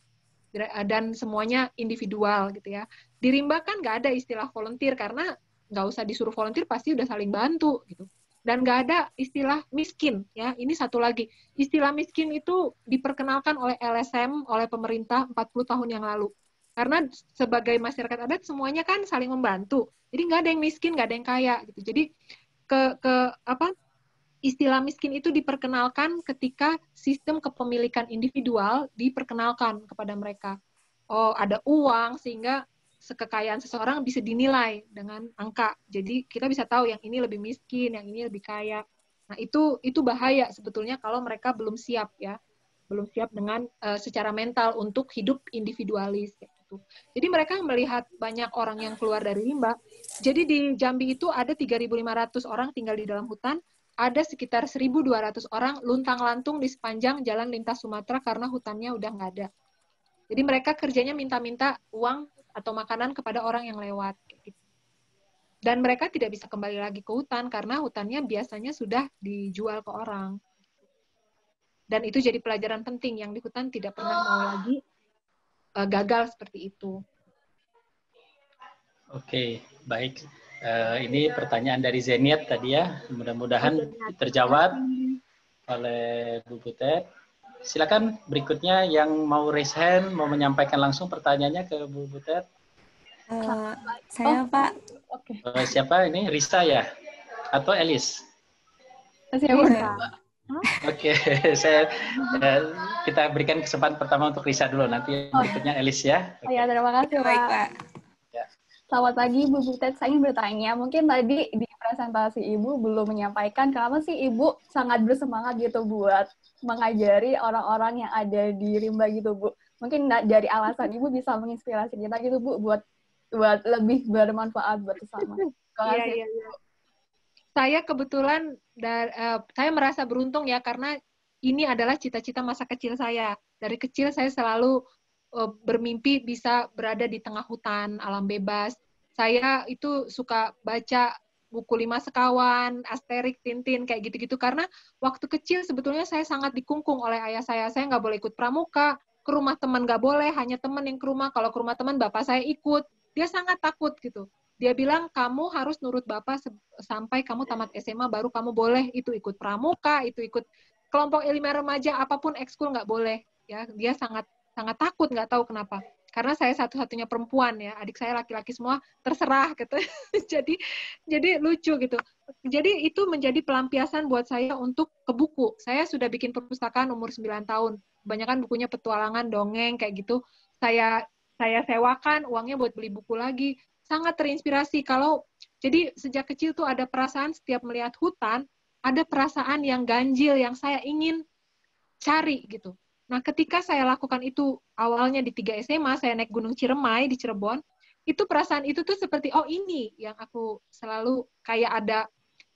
dan semuanya individual gitu ya. Di Rimba kan nggak ada istilah volunteer karena nggak usah disuruh volunteer pasti udah saling bantu gitu dan nggak ada istilah miskin ya ini satu lagi istilah miskin itu diperkenalkan oleh LSM oleh pemerintah 40 tahun yang lalu karena sebagai masyarakat adat semuanya kan saling membantu jadi nggak ada yang miskin nggak ada yang kaya gitu jadi ke ke apa istilah miskin itu diperkenalkan ketika sistem kepemilikan individual diperkenalkan kepada mereka oh ada uang sehingga kekayaan seseorang bisa dinilai dengan angka. Jadi kita bisa tahu yang ini lebih miskin, yang ini lebih kaya. Nah, itu itu bahaya sebetulnya kalau mereka belum siap ya. Belum siap dengan uh, secara mental untuk hidup individualis gitu. Jadi mereka melihat banyak orang yang keluar dari limbah. Jadi di Jambi itu ada 3.500 orang tinggal di dalam hutan, ada sekitar 1.200 orang luntang-lantung di sepanjang jalan lintas Sumatera karena hutannya udah nggak ada. Jadi mereka kerjanya minta-minta uang atau makanan kepada orang yang lewat. Gitu. Dan mereka tidak bisa kembali lagi ke hutan karena hutannya biasanya sudah dijual ke orang. Dan itu jadi pelajaran penting yang di hutan tidak pernah mau lagi uh, gagal seperti itu. Oke, baik. Uh, ini pertanyaan dari Zeniat tadi ya. Mudah-mudahan terjawab oleh Bu Butet silakan berikutnya yang mau raise hand mau menyampaikan langsung pertanyaannya ke Bu Butet. Uh, saya oh. Pak. Oke. Okay. Uh, eh, siapa ini Risa ya atau Elis? Iya, saya Risa. Oke, saya kita berikan kesempatan pertama untuk Risa dulu nanti oh. berikutnya Elis ya. Okay. Oh, ya terima kasih Baik, Pak. Ya. Selamat pagi Bu Butet. Saya ingin bertanya, mungkin tadi di presentasi Ibu belum menyampaikan kenapa sih Ibu sangat bersemangat gitu buat mengajari orang-orang yang ada di rimba gitu bu mungkin dari alasan ibu bisa menginspirasi kita gitu bu buat buat lebih bermanfaat buat sesama iya, iya iya. saya kebetulan dari, uh, eh, saya merasa beruntung ya karena ini adalah cita-cita masa kecil saya dari kecil saya selalu uh, bermimpi bisa berada di tengah hutan alam bebas saya itu suka baca buku Lima Sekawan, Asterik, Tintin, kayak gitu-gitu. Karena waktu kecil sebetulnya saya sangat dikungkung oleh ayah saya. Saya nggak boleh ikut pramuka, ke rumah teman nggak boleh, hanya teman yang ke rumah. Kalau ke rumah teman, bapak saya ikut. Dia sangat takut gitu. Dia bilang, kamu harus nurut bapak sampai kamu tamat SMA, baru kamu boleh itu ikut pramuka, itu ikut kelompok ilmiah remaja, apapun ekskul nggak boleh. ya Dia sangat sangat takut, nggak tahu kenapa karena saya satu-satunya perempuan ya adik saya laki-laki semua terserah gitu jadi jadi lucu gitu jadi itu menjadi pelampiasan buat saya untuk ke buku saya sudah bikin perpustakaan umur 9 tahun kebanyakan bukunya petualangan dongeng kayak gitu saya saya sewakan uangnya buat beli buku lagi sangat terinspirasi kalau jadi sejak kecil tuh ada perasaan setiap melihat hutan ada perasaan yang ganjil yang saya ingin cari gitu Nah, ketika saya lakukan itu awalnya di 3 SMA, saya naik Gunung Ciremai di Cirebon, itu perasaan itu tuh seperti oh ini yang aku selalu kayak ada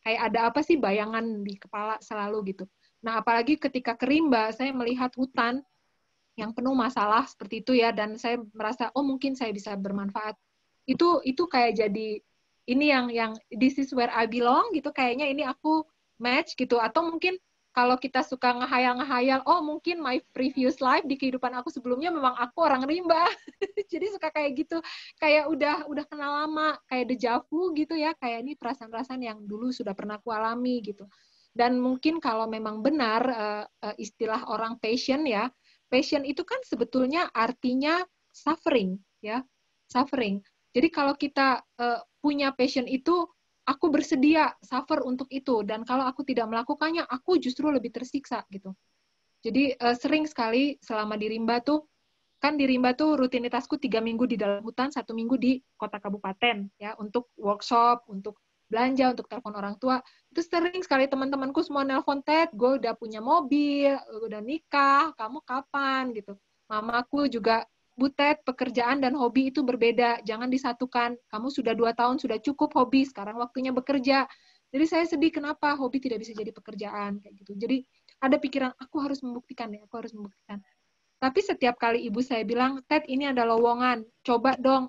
kayak ada apa sih bayangan di kepala selalu gitu. Nah, apalagi ketika kerimba saya melihat hutan yang penuh masalah seperti itu ya dan saya merasa oh mungkin saya bisa bermanfaat. Itu itu kayak jadi ini yang yang this is where I belong gitu kayaknya ini aku match gitu atau mungkin kalau kita suka ngehayal-ngehayal, oh mungkin my previous life di kehidupan aku sebelumnya memang aku orang rimba. Jadi suka kayak gitu, kayak udah udah kenal lama, kayak dejavu gitu ya, kayak ini perasaan-perasaan yang dulu sudah pernah aku alami gitu. Dan mungkin kalau memang benar uh, istilah orang passion ya, passion itu kan sebetulnya artinya suffering ya, suffering. Jadi kalau kita uh, punya passion itu aku bersedia suffer untuk itu dan kalau aku tidak melakukannya aku justru lebih tersiksa gitu jadi uh, sering sekali selama di rimba tuh kan di rimba tuh rutinitasku tiga minggu di dalam hutan satu minggu di kota kabupaten ya untuk workshop untuk belanja untuk telepon orang tua itu sering sekali teman-temanku semua nelpon Ted gue udah punya mobil gue udah nikah kamu kapan gitu mamaku juga Butet, pekerjaan dan hobi itu berbeda. Jangan disatukan. Kamu sudah dua tahun, sudah cukup hobi. Sekarang waktunya bekerja. Jadi saya sedih kenapa hobi tidak bisa jadi pekerjaan kayak gitu. Jadi ada pikiran aku harus membuktikan ya, aku harus membuktikan. Tapi setiap kali ibu saya bilang, Ted ini ada lowongan, coba dong.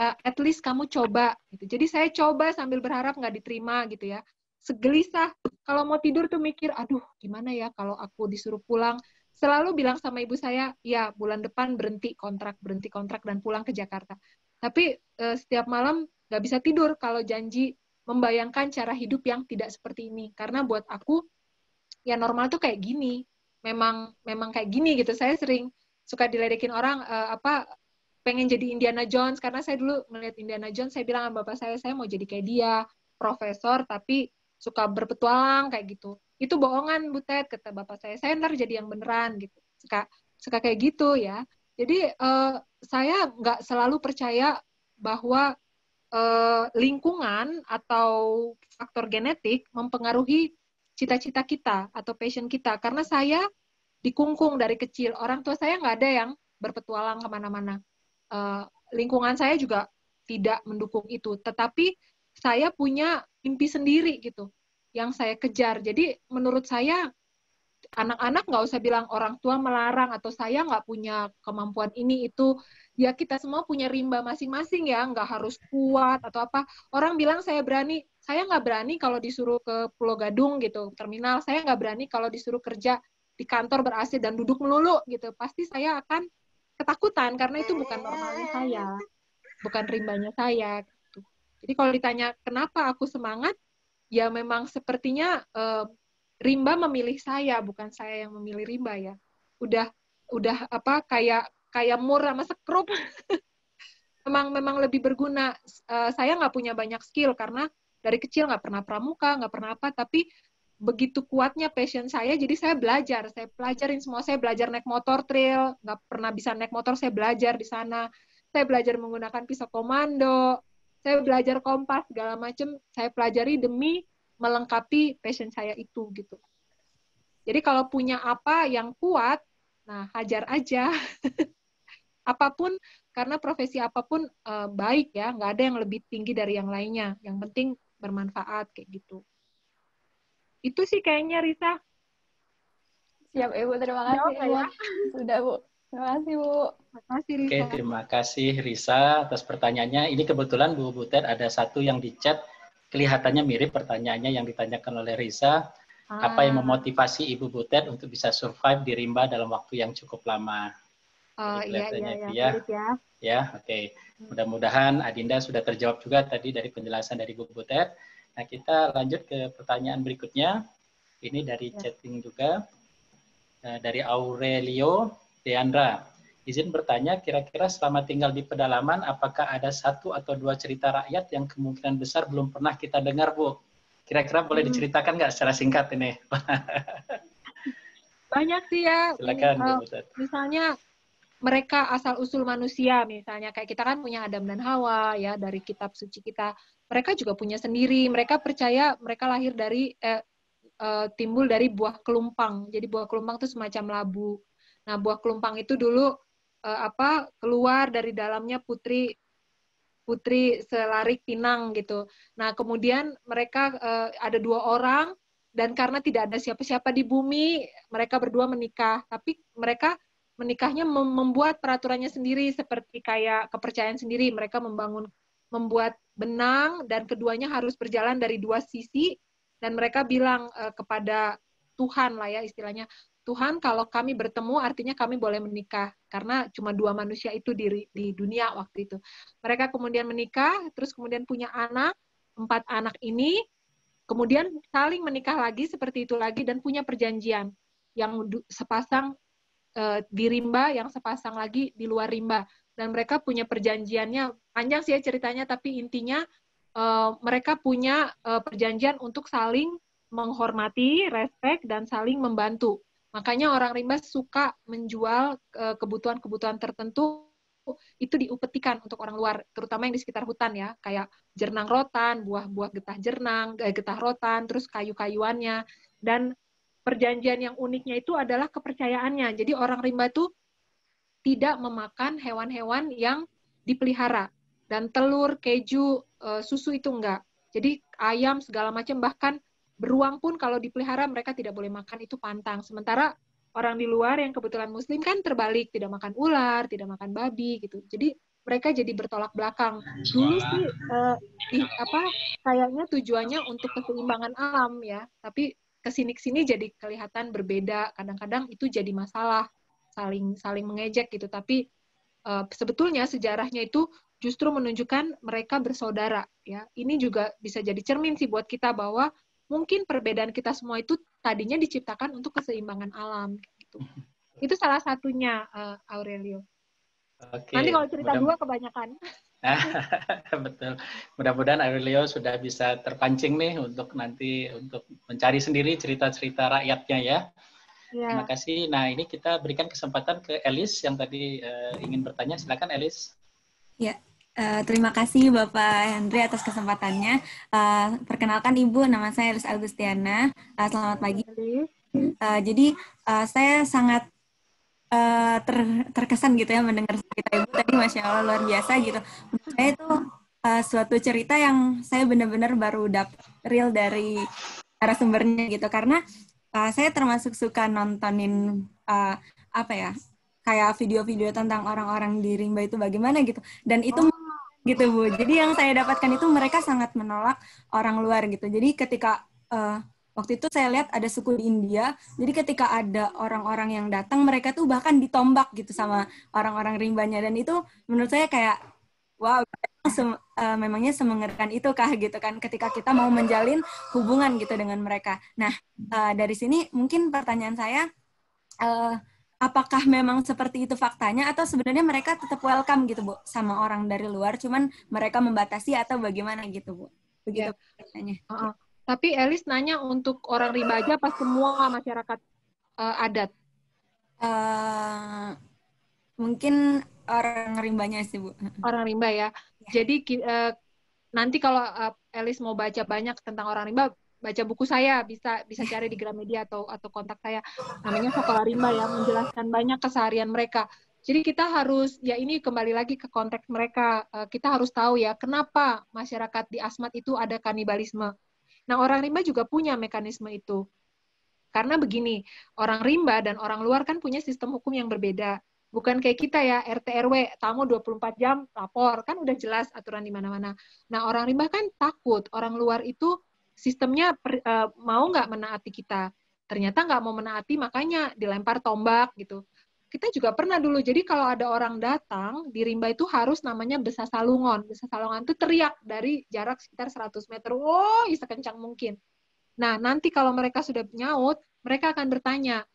Uh, at least kamu coba. Gitu. Jadi saya coba sambil berharap nggak diterima gitu ya. Segelisah. Kalau mau tidur tuh mikir, aduh gimana ya kalau aku disuruh pulang selalu bilang sama ibu saya, ya bulan depan berhenti kontrak, berhenti kontrak dan pulang ke Jakarta. Tapi e, setiap malam nggak bisa tidur kalau janji membayangkan cara hidup yang tidak seperti ini. Karena buat aku, ya normal tuh kayak gini. Memang memang kayak gini gitu. Saya sering suka diledekin orang e, apa pengen jadi Indiana Jones karena saya dulu melihat Indiana Jones saya bilang sama bapak saya saya mau jadi kayak dia profesor tapi suka berpetualang kayak gitu itu bohongan butet kata bapak saya saya ntar jadi yang beneran gitu suka suka kayak gitu ya jadi uh, saya nggak selalu percaya bahwa uh, lingkungan atau faktor genetik mempengaruhi cita-cita kita atau passion kita karena saya dikungkung dari kecil orang tua saya nggak ada yang berpetualang kemana-mana uh, lingkungan saya juga tidak mendukung itu tetapi saya punya mimpi sendiri gitu yang saya kejar. Jadi menurut saya anak-anak nggak usah bilang orang tua melarang atau saya nggak punya kemampuan ini itu ya kita semua punya rimba masing-masing ya nggak harus kuat atau apa orang bilang saya berani saya nggak berani kalau disuruh ke Pulau Gadung gitu terminal saya nggak berani kalau disuruh kerja di kantor ber AC dan duduk melulu gitu pasti saya akan ketakutan karena itu bukan normalnya saya bukan rimbanya saya gitu. jadi kalau ditanya kenapa aku semangat ya memang sepertinya uh, rimba memilih saya bukan saya yang memilih rimba ya udah udah apa kayak kayak mur sama sekrup memang memang lebih berguna uh, saya nggak punya banyak skill karena dari kecil nggak pernah pramuka nggak pernah apa tapi begitu kuatnya passion saya jadi saya belajar saya pelajarin semua saya belajar naik motor trail nggak pernah bisa naik motor saya belajar di sana saya belajar menggunakan pisau komando saya belajar kompas segala macam saya pelajari demi melengkapi passion saya itu gitu jadi kalau punya apa yang kuat nah hajar aja apapun karena profesi apapun eh, baik ya nggak ada yang lebih tinggi dari yang lainnya yang penting bermanfaat kayak gitu itu sih kayaknya Risa siap ibu terima kasih ya, sudah bu terima kasih bu kasih, Oke, terima kasih Risa atas pertanyaannya. Ini kebetulan Bu Butet ada satu yang di chat kelihatannya mirip pertanyaannya yang ditanyakan oleh Risa. Ah. Apa yang ah. memotivasi Ibu Butet untuk bisa survive di rimba dalam waktu yang cukup lama? Oh iya iya iya. Ya, ya. ya oke. Okay. Hmm. Mudah-mudahan Adinda sudah terjawab juga tadi dari penjelasan dari Bu Butet. Nah, kita lanjut ke pertanyaan berikutnya. Ini dari ya. chatting juga. Eh, dari Aurelio Deandra izin bertanya, kira-kira selama tinggal di pedalaman, apakah ada satu atau dua cerita rakyat yang kemungkinan besar belum pernah kita dengar, Bu? Kira-kira boleh hmm. diceritakan nggak secara singkat ini? Banyak sih ya. Silakan, Bu eh, Zat. Misalnya mereka asal usul manusia misalnya kayak kita kan punya Adam dan Hawa ya dari kitab suci kita mereka juga punya sendiri mereka percaya mereka lahir dari eh, eh, timbul dari buah kelumpang jadi buah kelumpang itu semacam labu nah buah kelumpang itu dulu uh, apa keluar dari dalamnya putri putri selarik pinang gitu. Nah kemudian mereka uh, ada dua orang dan karena tidak ada siapa-siapa di bumi mereka berdua menikah. Tapi mereka menikahnya membuat peraturannya sendiri seperti kayak kepercayaan sendiri. Mereka membangun membuat benang dan keduanya harus berjalan dari dua sisi dan mereka bilang uh, kepada Tuhan lah ya istilahnya Tuhan kalau kami bertemu artinya kami boleh menikah karena cuma dua manusia itu di, di dunia waktu itu. Mereka kemudian menikah, terus kemudian punya anak, empat anak ini, kemudian saling menikah lagi seperti itu lagi dan punya perjanjian yang sepasang e, di rimba, yang sepasang lagi di luar rimba. Dan mereka punya perjanjiannya, panjang sih ya ceritanya, tapi intinya e, mereka punya e, perjanjian untuk saling menghormati, respect, dan saling membantu Makanya orang rimba suka menjual eh, kebutuhan-kebutuhan tertentu itu diupetikan untuk orang luar, terutama yang di sekitar hutan ya, kayak jernang rotan, buah-buah getah jernang, eh, getah rotan, terus kayu-kayuannya, dan perjanjian yang uniknya itu adalah kepercayaannya. Jadi orang rimba itu tidak memakan hewan-hewan yang dipelihara dan telur, keju, eh, susu itu enggak. Jadi ayam segala macam bahkan beruang pun kalau dipelihara mereka tidak boleh makan itu pantang. Sementara orang di luar yang kebetulan muslim kan terbalik, tidak makan ular, tidak makan babi gitu. Jadi mereka jadi bertolak belakang. Dulu sih eh, di, apa kayaknya tujuannya untuk keseimbangan alam ya, tapi kesini kesini jadi kelihatan berbeda. Kadang-kadang itu jadi masalah saling saling mengejek gitu. Tapi eh, sebetulnya sejarahnya itu justru menunjukkan mereka bersaudara ya. Ini juga bisa jadi cermin sih buat kita bahwa mungkin perbedaan kita semua itu tadinya diciptakan untuk keseimbangan alam gitu. Itu salah satunya uh, Aurelio. Okay. Nanti kalau cerita Mudah dua kebanyakan. Betul. Mudah-mudahan Aurelio sudah bisa terpancing nih untuk nanti untuk mencari sendiri cerita-cerita rakyatnya ya. Yeah. Terima kasih. Nah ini kita berikan kesempatan ke Elis yang tadi uh, ingin bertanya. Silakan Elis. Ya. Eh, terima kasih Bapak Hendri atas kesempatannya. Uh, perkenalkan Ibu, nama saya Iris Agustiana. Uh, eh, selamat pagi. Uh, jadi uh, saya sangat uh, ter terkesan gitu ya mendengar cerita Ibu tadi, masya Allah luar biasa gitu. Menurut saya itu uh, suatu cerita yang saya benar-benar baru dapat real dari sumbernya gitu karena uh, saya termasuk suka nontonin uh, apa ya kayak video-video tentang orang-orang di rimba itu bagaimana gitu dan itu gitu Bu. Jadi yang saya dapatkan itu mereka sangat menolak orang luar gitu. Jadi ketika uh, waktu itu saya lihat ada suku di India, jadi ketika ada orang-orang yang datang mereka tuh bahkan ditombak gitu sama orang-orang rimbanya dan itu menurut saya kayak wow sem uh, memangnya semengerikan itu kah gitu kan ketika kita mau menjalin hubungan gitu dengan mereka. Nah, uh, dari sini mungkin pertanyaan saya uh, apakah memang seperti itu faktanya atau sebenarnya mereka tetap welcome gitu bu sama orang dari luar cuman mereka membatasi atau bagaimana gitu bu begitu yeah. uh -uh. tapi Elis nanya untuk orang rimba aja pas semua masyarakat uh, adat uh, mungkin orang rimbanya sih bu orang rimba ya, yeah. jadi uh, nanti kalau uh, Elis mau baca banyak tentang orang rimba baca buku saya bisa bisa cari di Gramedia atau atau kontak saya namanya Rimba ya menjelaskan banyak keseharian mereka. Jadi kita harus ya ini kembali lagi ke konteks mereka. Eh, kita harus tahu ya kenapa masyarakat di Asmat itu ada kanibalisme. Nah, orang rimba juga punya mekanisme itu. Karena begini, orang rimba dan orang luar kan punya sistem hukum yang berbeda. Bukan kayak kita ya, RT RW, tamu 24 jam, lapor. Kan udah jelas aturan di mana-mana. Nah, orang rimba kan takut. Orang luar itu sistemnya per, uh, mau nggak menaati kita ternyata nggak mau menaati makanya dilempar tombak gitu kita juga pernah dulu jadi kalau ada orang datang di rimba itu harus namanya desa salungon desa salungon itu teriak dari jarak sekitar 100 meter oh bisa kencang mungkin nah nanti kalau mereka sudah nyaut mereka akan bertanya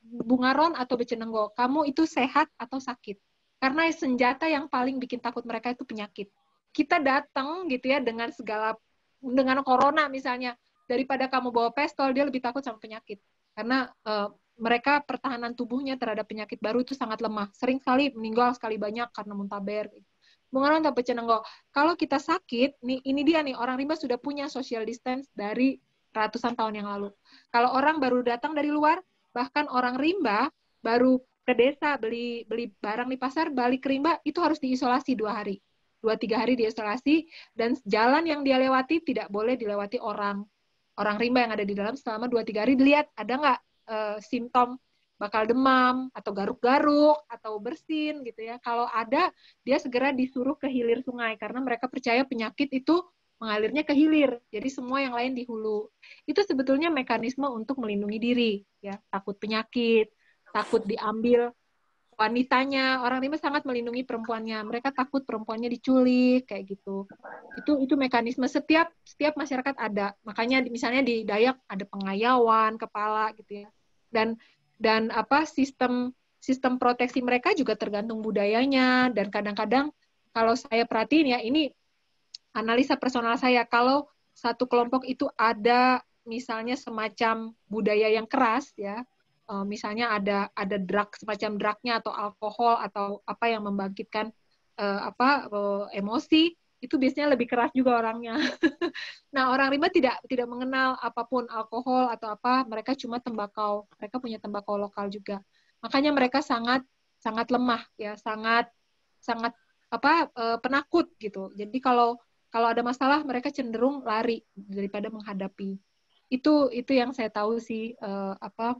bunga ron atau becenenggo kamu itu sehat atau sakit karena senjata yang paling bikin takut mereka itu penyakit kita datang gitu ya dengan segala dengan corona misalnya daripada kamu bawa pestol dia lebih takut sama penyakit karena uh, mereka pertahanan tubuhnya terhadap penyakit baru itu sangat lemah sering sekali meninggal sekali banyak karena muntaber Mengenai tanpa cenderung kalau kita sakit, nih ini dia nih orang rimba sudah punya social distance dari ratusan tahun yang lalu. Kalau orang baru datang dari luar, bahkan orang rimba baru ke desa beli beli barang di pasar balik ke rimba itu harus diisolasi dua hari Dua tiga hari diisolasi, dan jalan yang dia lewati tidak boleh dilewati orang orang rimba yang ada di dalam selama dua tiga hari dilihat ada nggak uh, simptom bakal demam atau garuk-garuk atau bersin gitu ya. Kalau ada dia segera disuruh ke hilir sungai karena mereka percaya penyakit itu mengalirnya ke hilir. Jadi semua yang lain di hulu. Itu sebetulnya mekanisme untuk melindungi diri ya, takut penyakit, takut diambil wanitanya orang Timur sangat melindungi perempuannya mereka takut perempuannya diculik kayak gitu itu itu mekanisme setiap setiap masyarakat ada makanya misalnya di Dayak ada pengayawan kepala gitu ya dan dan apa sistem sistem proteksi mereka juga tergantung budayanya dan kadang-kadang kalau saya perhatiin ya ini analisa personal saya kalau satu kelompok itu ada misalnya semacam budaya yang keras ya uh, misalnya ada ada drug semacam drugnya atau alkohol atau apa yang membangkitkan uh, apa uh, emosi itu biasanya lebih keras juga orangnya. nah orang rimba tidak tidak mengenal apapun alkohol atau apa mereka cuma tembakau mereka punya tembakau lokal juga makanya mereka sangat sangat lemah ya sangat sangat apa uh, penakut gitu jadi kalau kalau ada masalah mereka cenderung lari daripada menghadapi itu itu yang saya tahu sih uh, apa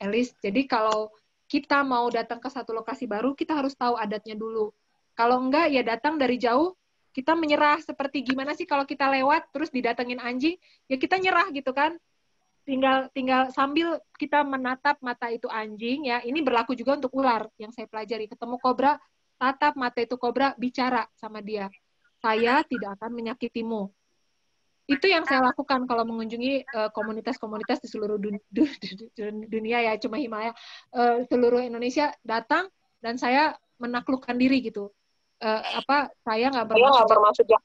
Elis. Jadi kalau kita mau datang ke satu lokasi baru, kita harus tahu adatnya dulu. Kalau enggak, ya datang dari jauh, kita menyerah. Seperti gimana sih kalau kita lewat, terus didatengin anjing, ya kita nyerah gitu kan. Tinggal, tinggal sambil kita menatap mata itu anjing, ya ini berlaku juga untuk ular yang saya pelajari. Ketemu kobra, tatap mata itu kobra, bicara sama dia. Saya tidak akan menyakitimu itu yang saya lakukan kalau mengunjungi eh, komunitas-komunitas uh, di seluruh dunia, dunia ya cuma Himalaya uh, seluruh Indonesia datang dan saya menaklukkan diri gitu uh, apa saya nggak bermaksud, bermaksud ya?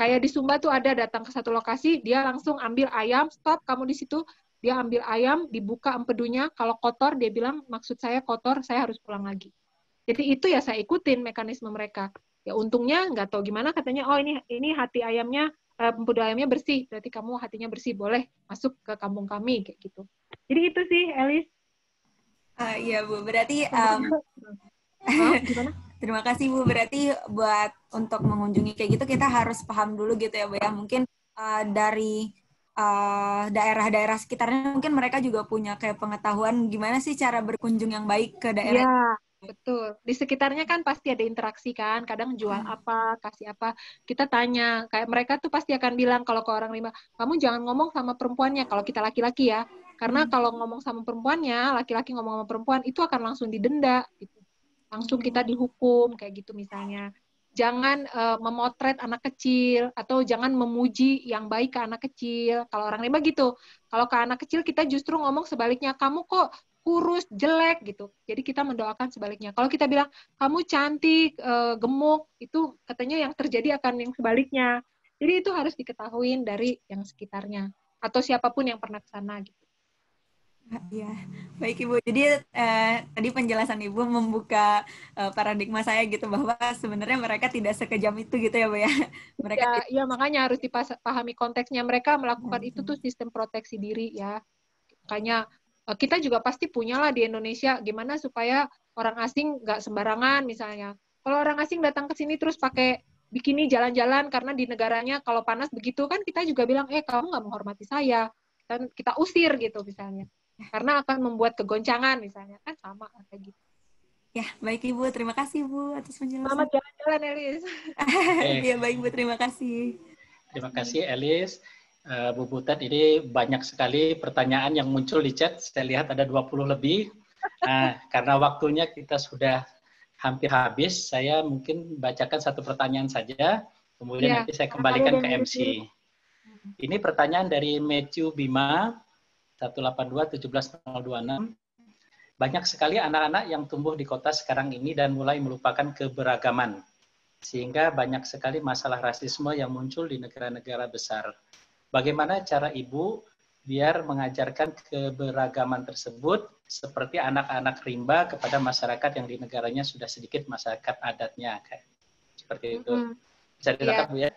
kayak di Sumba tuh ada datang ke satu lokasi dia langsung ambil ayam stop kamu di situ dia ambil ayam dibuka empedunya kalau kotor dia bilang maksud saya kotor saya harus pulang lagi jadi itu ya saya ikutin mekanisme mereka ya untungnya nggak tahu gimana katanya oh ini ini hati ayamnya pembudu eh, ayamnya bersih, berarti kamu hatinya bersih, boleh masuk ke kampung kami kayak gitu. Jadi itu sih, Elis. Uh, iya bu, berarti um, terima kasih bu. Berarti buat untuk mengunjungi kayak gitu kita harus paham dulu gitu ya bu ya. Mungkin uh, dari eh, daerah-daerah sekitarnya mungkin mereka juga punya kayak pengetahuan gimana sih cara berkunjung yang baik ke daerah. Yeah Betul. Di sekitarnya kan pasti ada interaksi kan. Kadang jual hmm. apa, kasih apa. Kita tanya. Kayak mereka tuh pasti akan bilang kalau ke orang lima, kamu jangan ngomong sama perempuannya kalau kita laki-laki ya. Karena hmm. kalau ngomong sama perempuannya, laki-laki ngomong sama perempuan itu akan langsung didenda gitu. Langsung kita hmm. dihukum kayak gitu misalnya. Jangan uh, memotret anak kecil atau jangan memuji yang baik ke anak kecil. Kalau orang lima gitu. Kalau ke anak kecil kita justru ngomong sebaliknya, kamu kok kurus, jelek gitu. Jadi kita mendoakan sebaliknya. Kalau kita bilang kamu cantik, eh, gemuk, itu katanya yang terjadi akan yang sebaliknya. Jadi itu harus diketahui dari yang sekitarnya atau siapapun yang pernah ke sana gitu. ya baik Ibu. Jadi eh, tadi penjelasan Ibu membuka eh, paradigma saya gitu bahwa sebenarnya mereka tidak sekejam itu gitu ya, Bu ya. Mereka ya, ya makanya harus dipahami konteksnya mereka melakukan hmm. itu iya. tuh sistem proteksi diri ya. Makanya Eh, kita juga pasti punya lah di Indonesia gimana supaya orang asing nggak sembarangan misalnya. Kalau orang asing datang ke sini terus pakai bikini jalan-jalan karena di negaranya kalau panas begitu kan kita juga bilang eh kamu nggak menghormati saya dan kita usir gitu misalnya karena akan membuat kegoncangan misalnya kan sama kayak gitu. Ya, baik Ibu. Terima kasih, Bu, atas penjelasan. Selamat jalan-jalan, Elis. Iya baik, Bu. Terima kasih. Terima kasih, Elis. Eh, Bu Butet ini banyak sekali pertanyaan yang muncul di chat. Saya lihat ada 20 lebih. Nah, karena waktunya kita sudah hampir habis, saya mungkin bacakan satu pertanyaan saja. Kemudian ya, nanti saya kembalikan ke MC. Ini pertanyaan dari Matthew Bima, 182-17026. Banyak sekali anak-anak yang tumbuh di kota sekarang ini dan mulai melupakan keberagaman. Sehingga banyak sekali masalah rasisme yang muncul di negara-negara besar. Bagaimana cara ibu biar mengajarkan keberagaman tersebut seperti anak-anak rimba kepada masyarakat yang di negaranya sudah sedikit masyarakat adatnya kayak seperti itu. Bisa ditangkap yeah. Bu ya? Iya, yeah,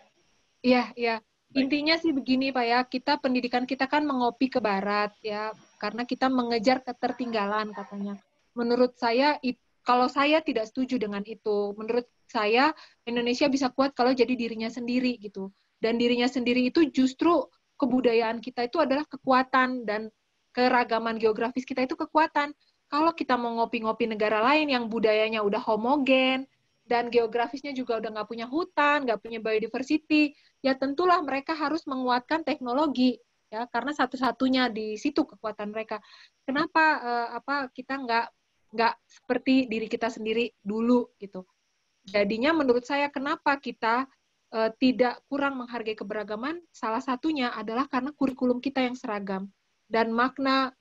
iya. Yeah. Intinya sih begini Pak ya, kita pendidikan kita kan mengopi ke barat ya, karena kita mengejar ketertinggalan katanya. Menurut saya itu kalau saya tidak setuju dengan itu. Menurut saya Indonesia bisa kuat kalau jadi dirinya sendiri gitu dan dirinya sendiri itu justru kebudayaan kita itu adalah kekuatan dan keragaman geografis kita itu kekuatan. Kalau kita mau ngopi-ngopi negara lain yang budayanya udah homogen dan geografisnya juga udah nggak punya hutan, nggak punya biodiversity, ya tentulah mereka harus menguatkan teknologi ya karena satu-satunya di situ kekuatan mereka. Kenapa eh, apa kita nggak nggak seperti diri kita sendiri dulu gitu? Jadinya menurut saya kenapa kita Eh, tidak kurang menghargai keberagaman, salah satunya adalah karena kurikulum kita yang seragam dan makna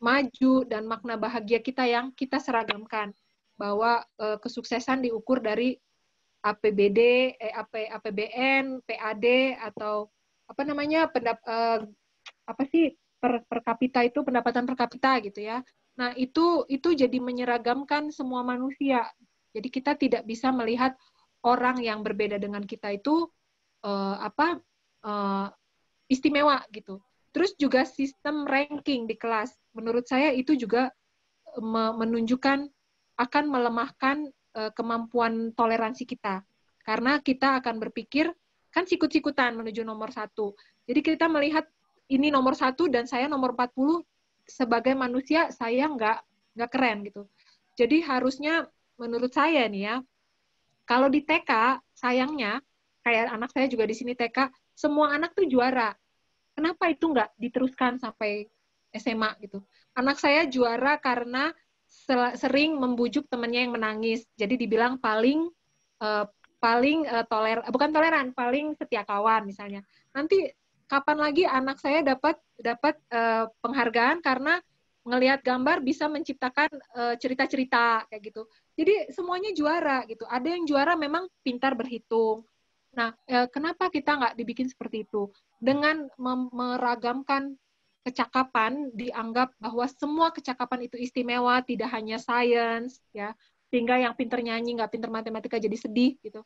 maju dan makna bahagia kita yang kita seragamkan bahwa eh, kesuksesan diukur dari APBD, eh, AP, APBN, PAD atau apa namanya pendap, eh, apa sih per, per kapita itu pendapatan per kapita gitu ya. Nah itu itu jadi menyeragamkan semua manusia. Jadi kita tidak bisa melihat orang yang berbeda dengan kita itu uh, apa uh, istimewa gitu. Terus juga sistem ranking di kelas, menurut saya itu juga eh, menunjukkan akan melemahkan uh, kemampuan toleransi kita, karena kita akan berpikir kan sikut-sikutan menuju nomor satu. Jadi kita melihat ini nomor satu dan saya nomor 40 sebagai manusia saya nggak nggak keren gitu. Jadi harusnya menurut saya nih ya kalau di TK, sayangnya, kayak anak saya juga di sini TK, semua anak tuh juara. Kenapa itu nggak diteruskan sampai SMA gitu? Anak saya juara karena sering membujuk temannya yang menangis. Jadi dibilang paling uh, paling uh, toler bukan toleran, paling setia kawan misalnya. Nanti kapan lagi anak saya dapat dapat uh, penghargaan karena ngelihat gambar bisa menciptakan eh, cerita-cerita uh, kayak gitu. Jadi semuanya juara gitu. Ada yang juara memang pintar berhitung. Nah, eh, kenapa kita nggak dibikin seperti itu? Dengan meragamkan kecakapan dianggap bahwa semua kecakapan itu istimewa, tidak hanya sains ya. Sehingga yang pintar nyanyi nggak pintar matematika jadi sedih gitu.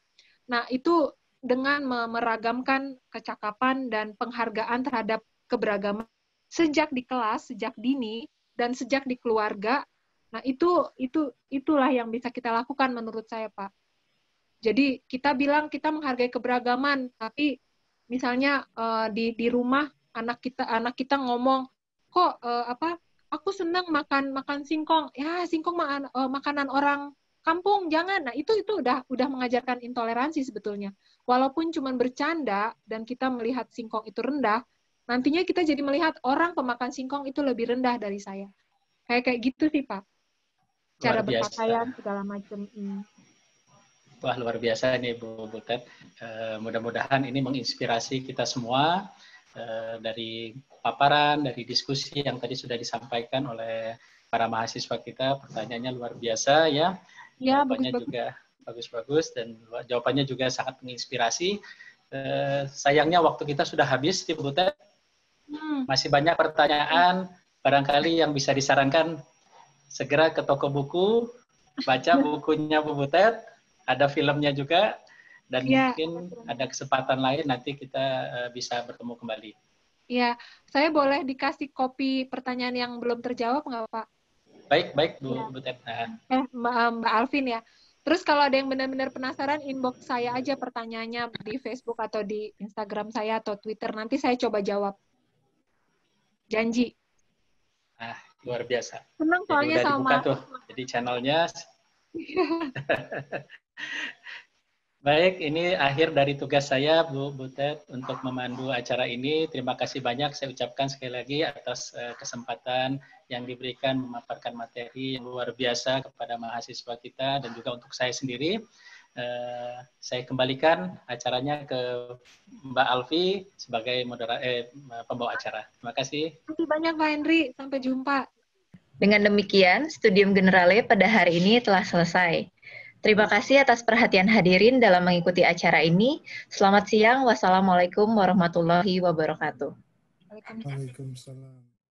Nah, itu dengan meragamkan kecakapan dan penghargaan terhadap keberagaman sejak di kelas, sejak dini, dan sejak di keluarga. Nah, itu itu itulah yang bisa kita lakukan menurut saya, Pak. Jadi kita bilang kita menghargai keberagaman, tapi misalnya uh, di di rumah anak kita anak kita ngomong, "Kok uh, apa? Aku senang makan makan singkong." Ya, singkong ma uh, makanan orang kampung, jangan. Nah, itu itu udah udah mengajarkan intoleransi sebetulnya. Walaupun cuma bercanda dan kita melihat singkong itu rendah, Nantinya kita jadi melihat orang pemakan singkong itu lebih rendah dari saya. Kayak kayak gitu sih, Pak. Cara berpakaian segala macam. Hmm. Wah, luar biasa ini Bu Butet. Uh, mudah-mudahan ini menginspirasi kita semua uh, dari paparan, dari diskusi yang tadi sudah disampaikan oleh para mahasiswa kita. Pertanyaannya luar biasa ya. Ya, Jawabannya bagus, juga bagus-bagus dan jawabannya juga sangat menginspirasi. Uh, sayangnya waktu kita sudah habis, Bu Butet. Hmm. Masih banyak pertanyaan, barangkali yang bisa disarankan segera ke toko buku, baca bukunya Bu Butet, ada filmnya juga, dan ya, mungkin betul. ada kesempatan lain nanti kita eh, bisa bertemu kembali. Ya, saya boleh dikasih kopi pertanyaan yang belum terjawab nggak Pak? Baik, baik Bu ya. Butet. Nah. Eh, eh, Mbak Alvin ya. Terus kalau ada yang benar-benar penasaran, inbox saya aja pertanyaannya di Facebook atau di Instagram saya atau Twitter. Nanti saya coba jawab. Janji. Ah, luar biasa. Senang soalnya sama. Tuh. Jadi channelnya. Baik, ini akhir dari tugas saya, Bu Butet, untuk memandu acara ini. Terima kasih banyak saya ucapkan sekali lagi atas eh, kesempatan yang diberikan memaparkan materi yang luar biasa kepada mahasiswa kita dan juga untuk saya sendiri. Eh, saya kembalikan acaranya ke Mbak Alfi sebagai modera eh, pembawa acara. Terima kasih. Terima kasih banyak Pak Henry. Sampai jumpa. Dengan demikian, Studium Generale pada hari ini telah selesai. Terima kasih atas perhatian hadirin dalam mengikuti acara ini. Selamat siang. Wassalamualaikum warahmatullahi wabarakatuh. Waalaikumsalam.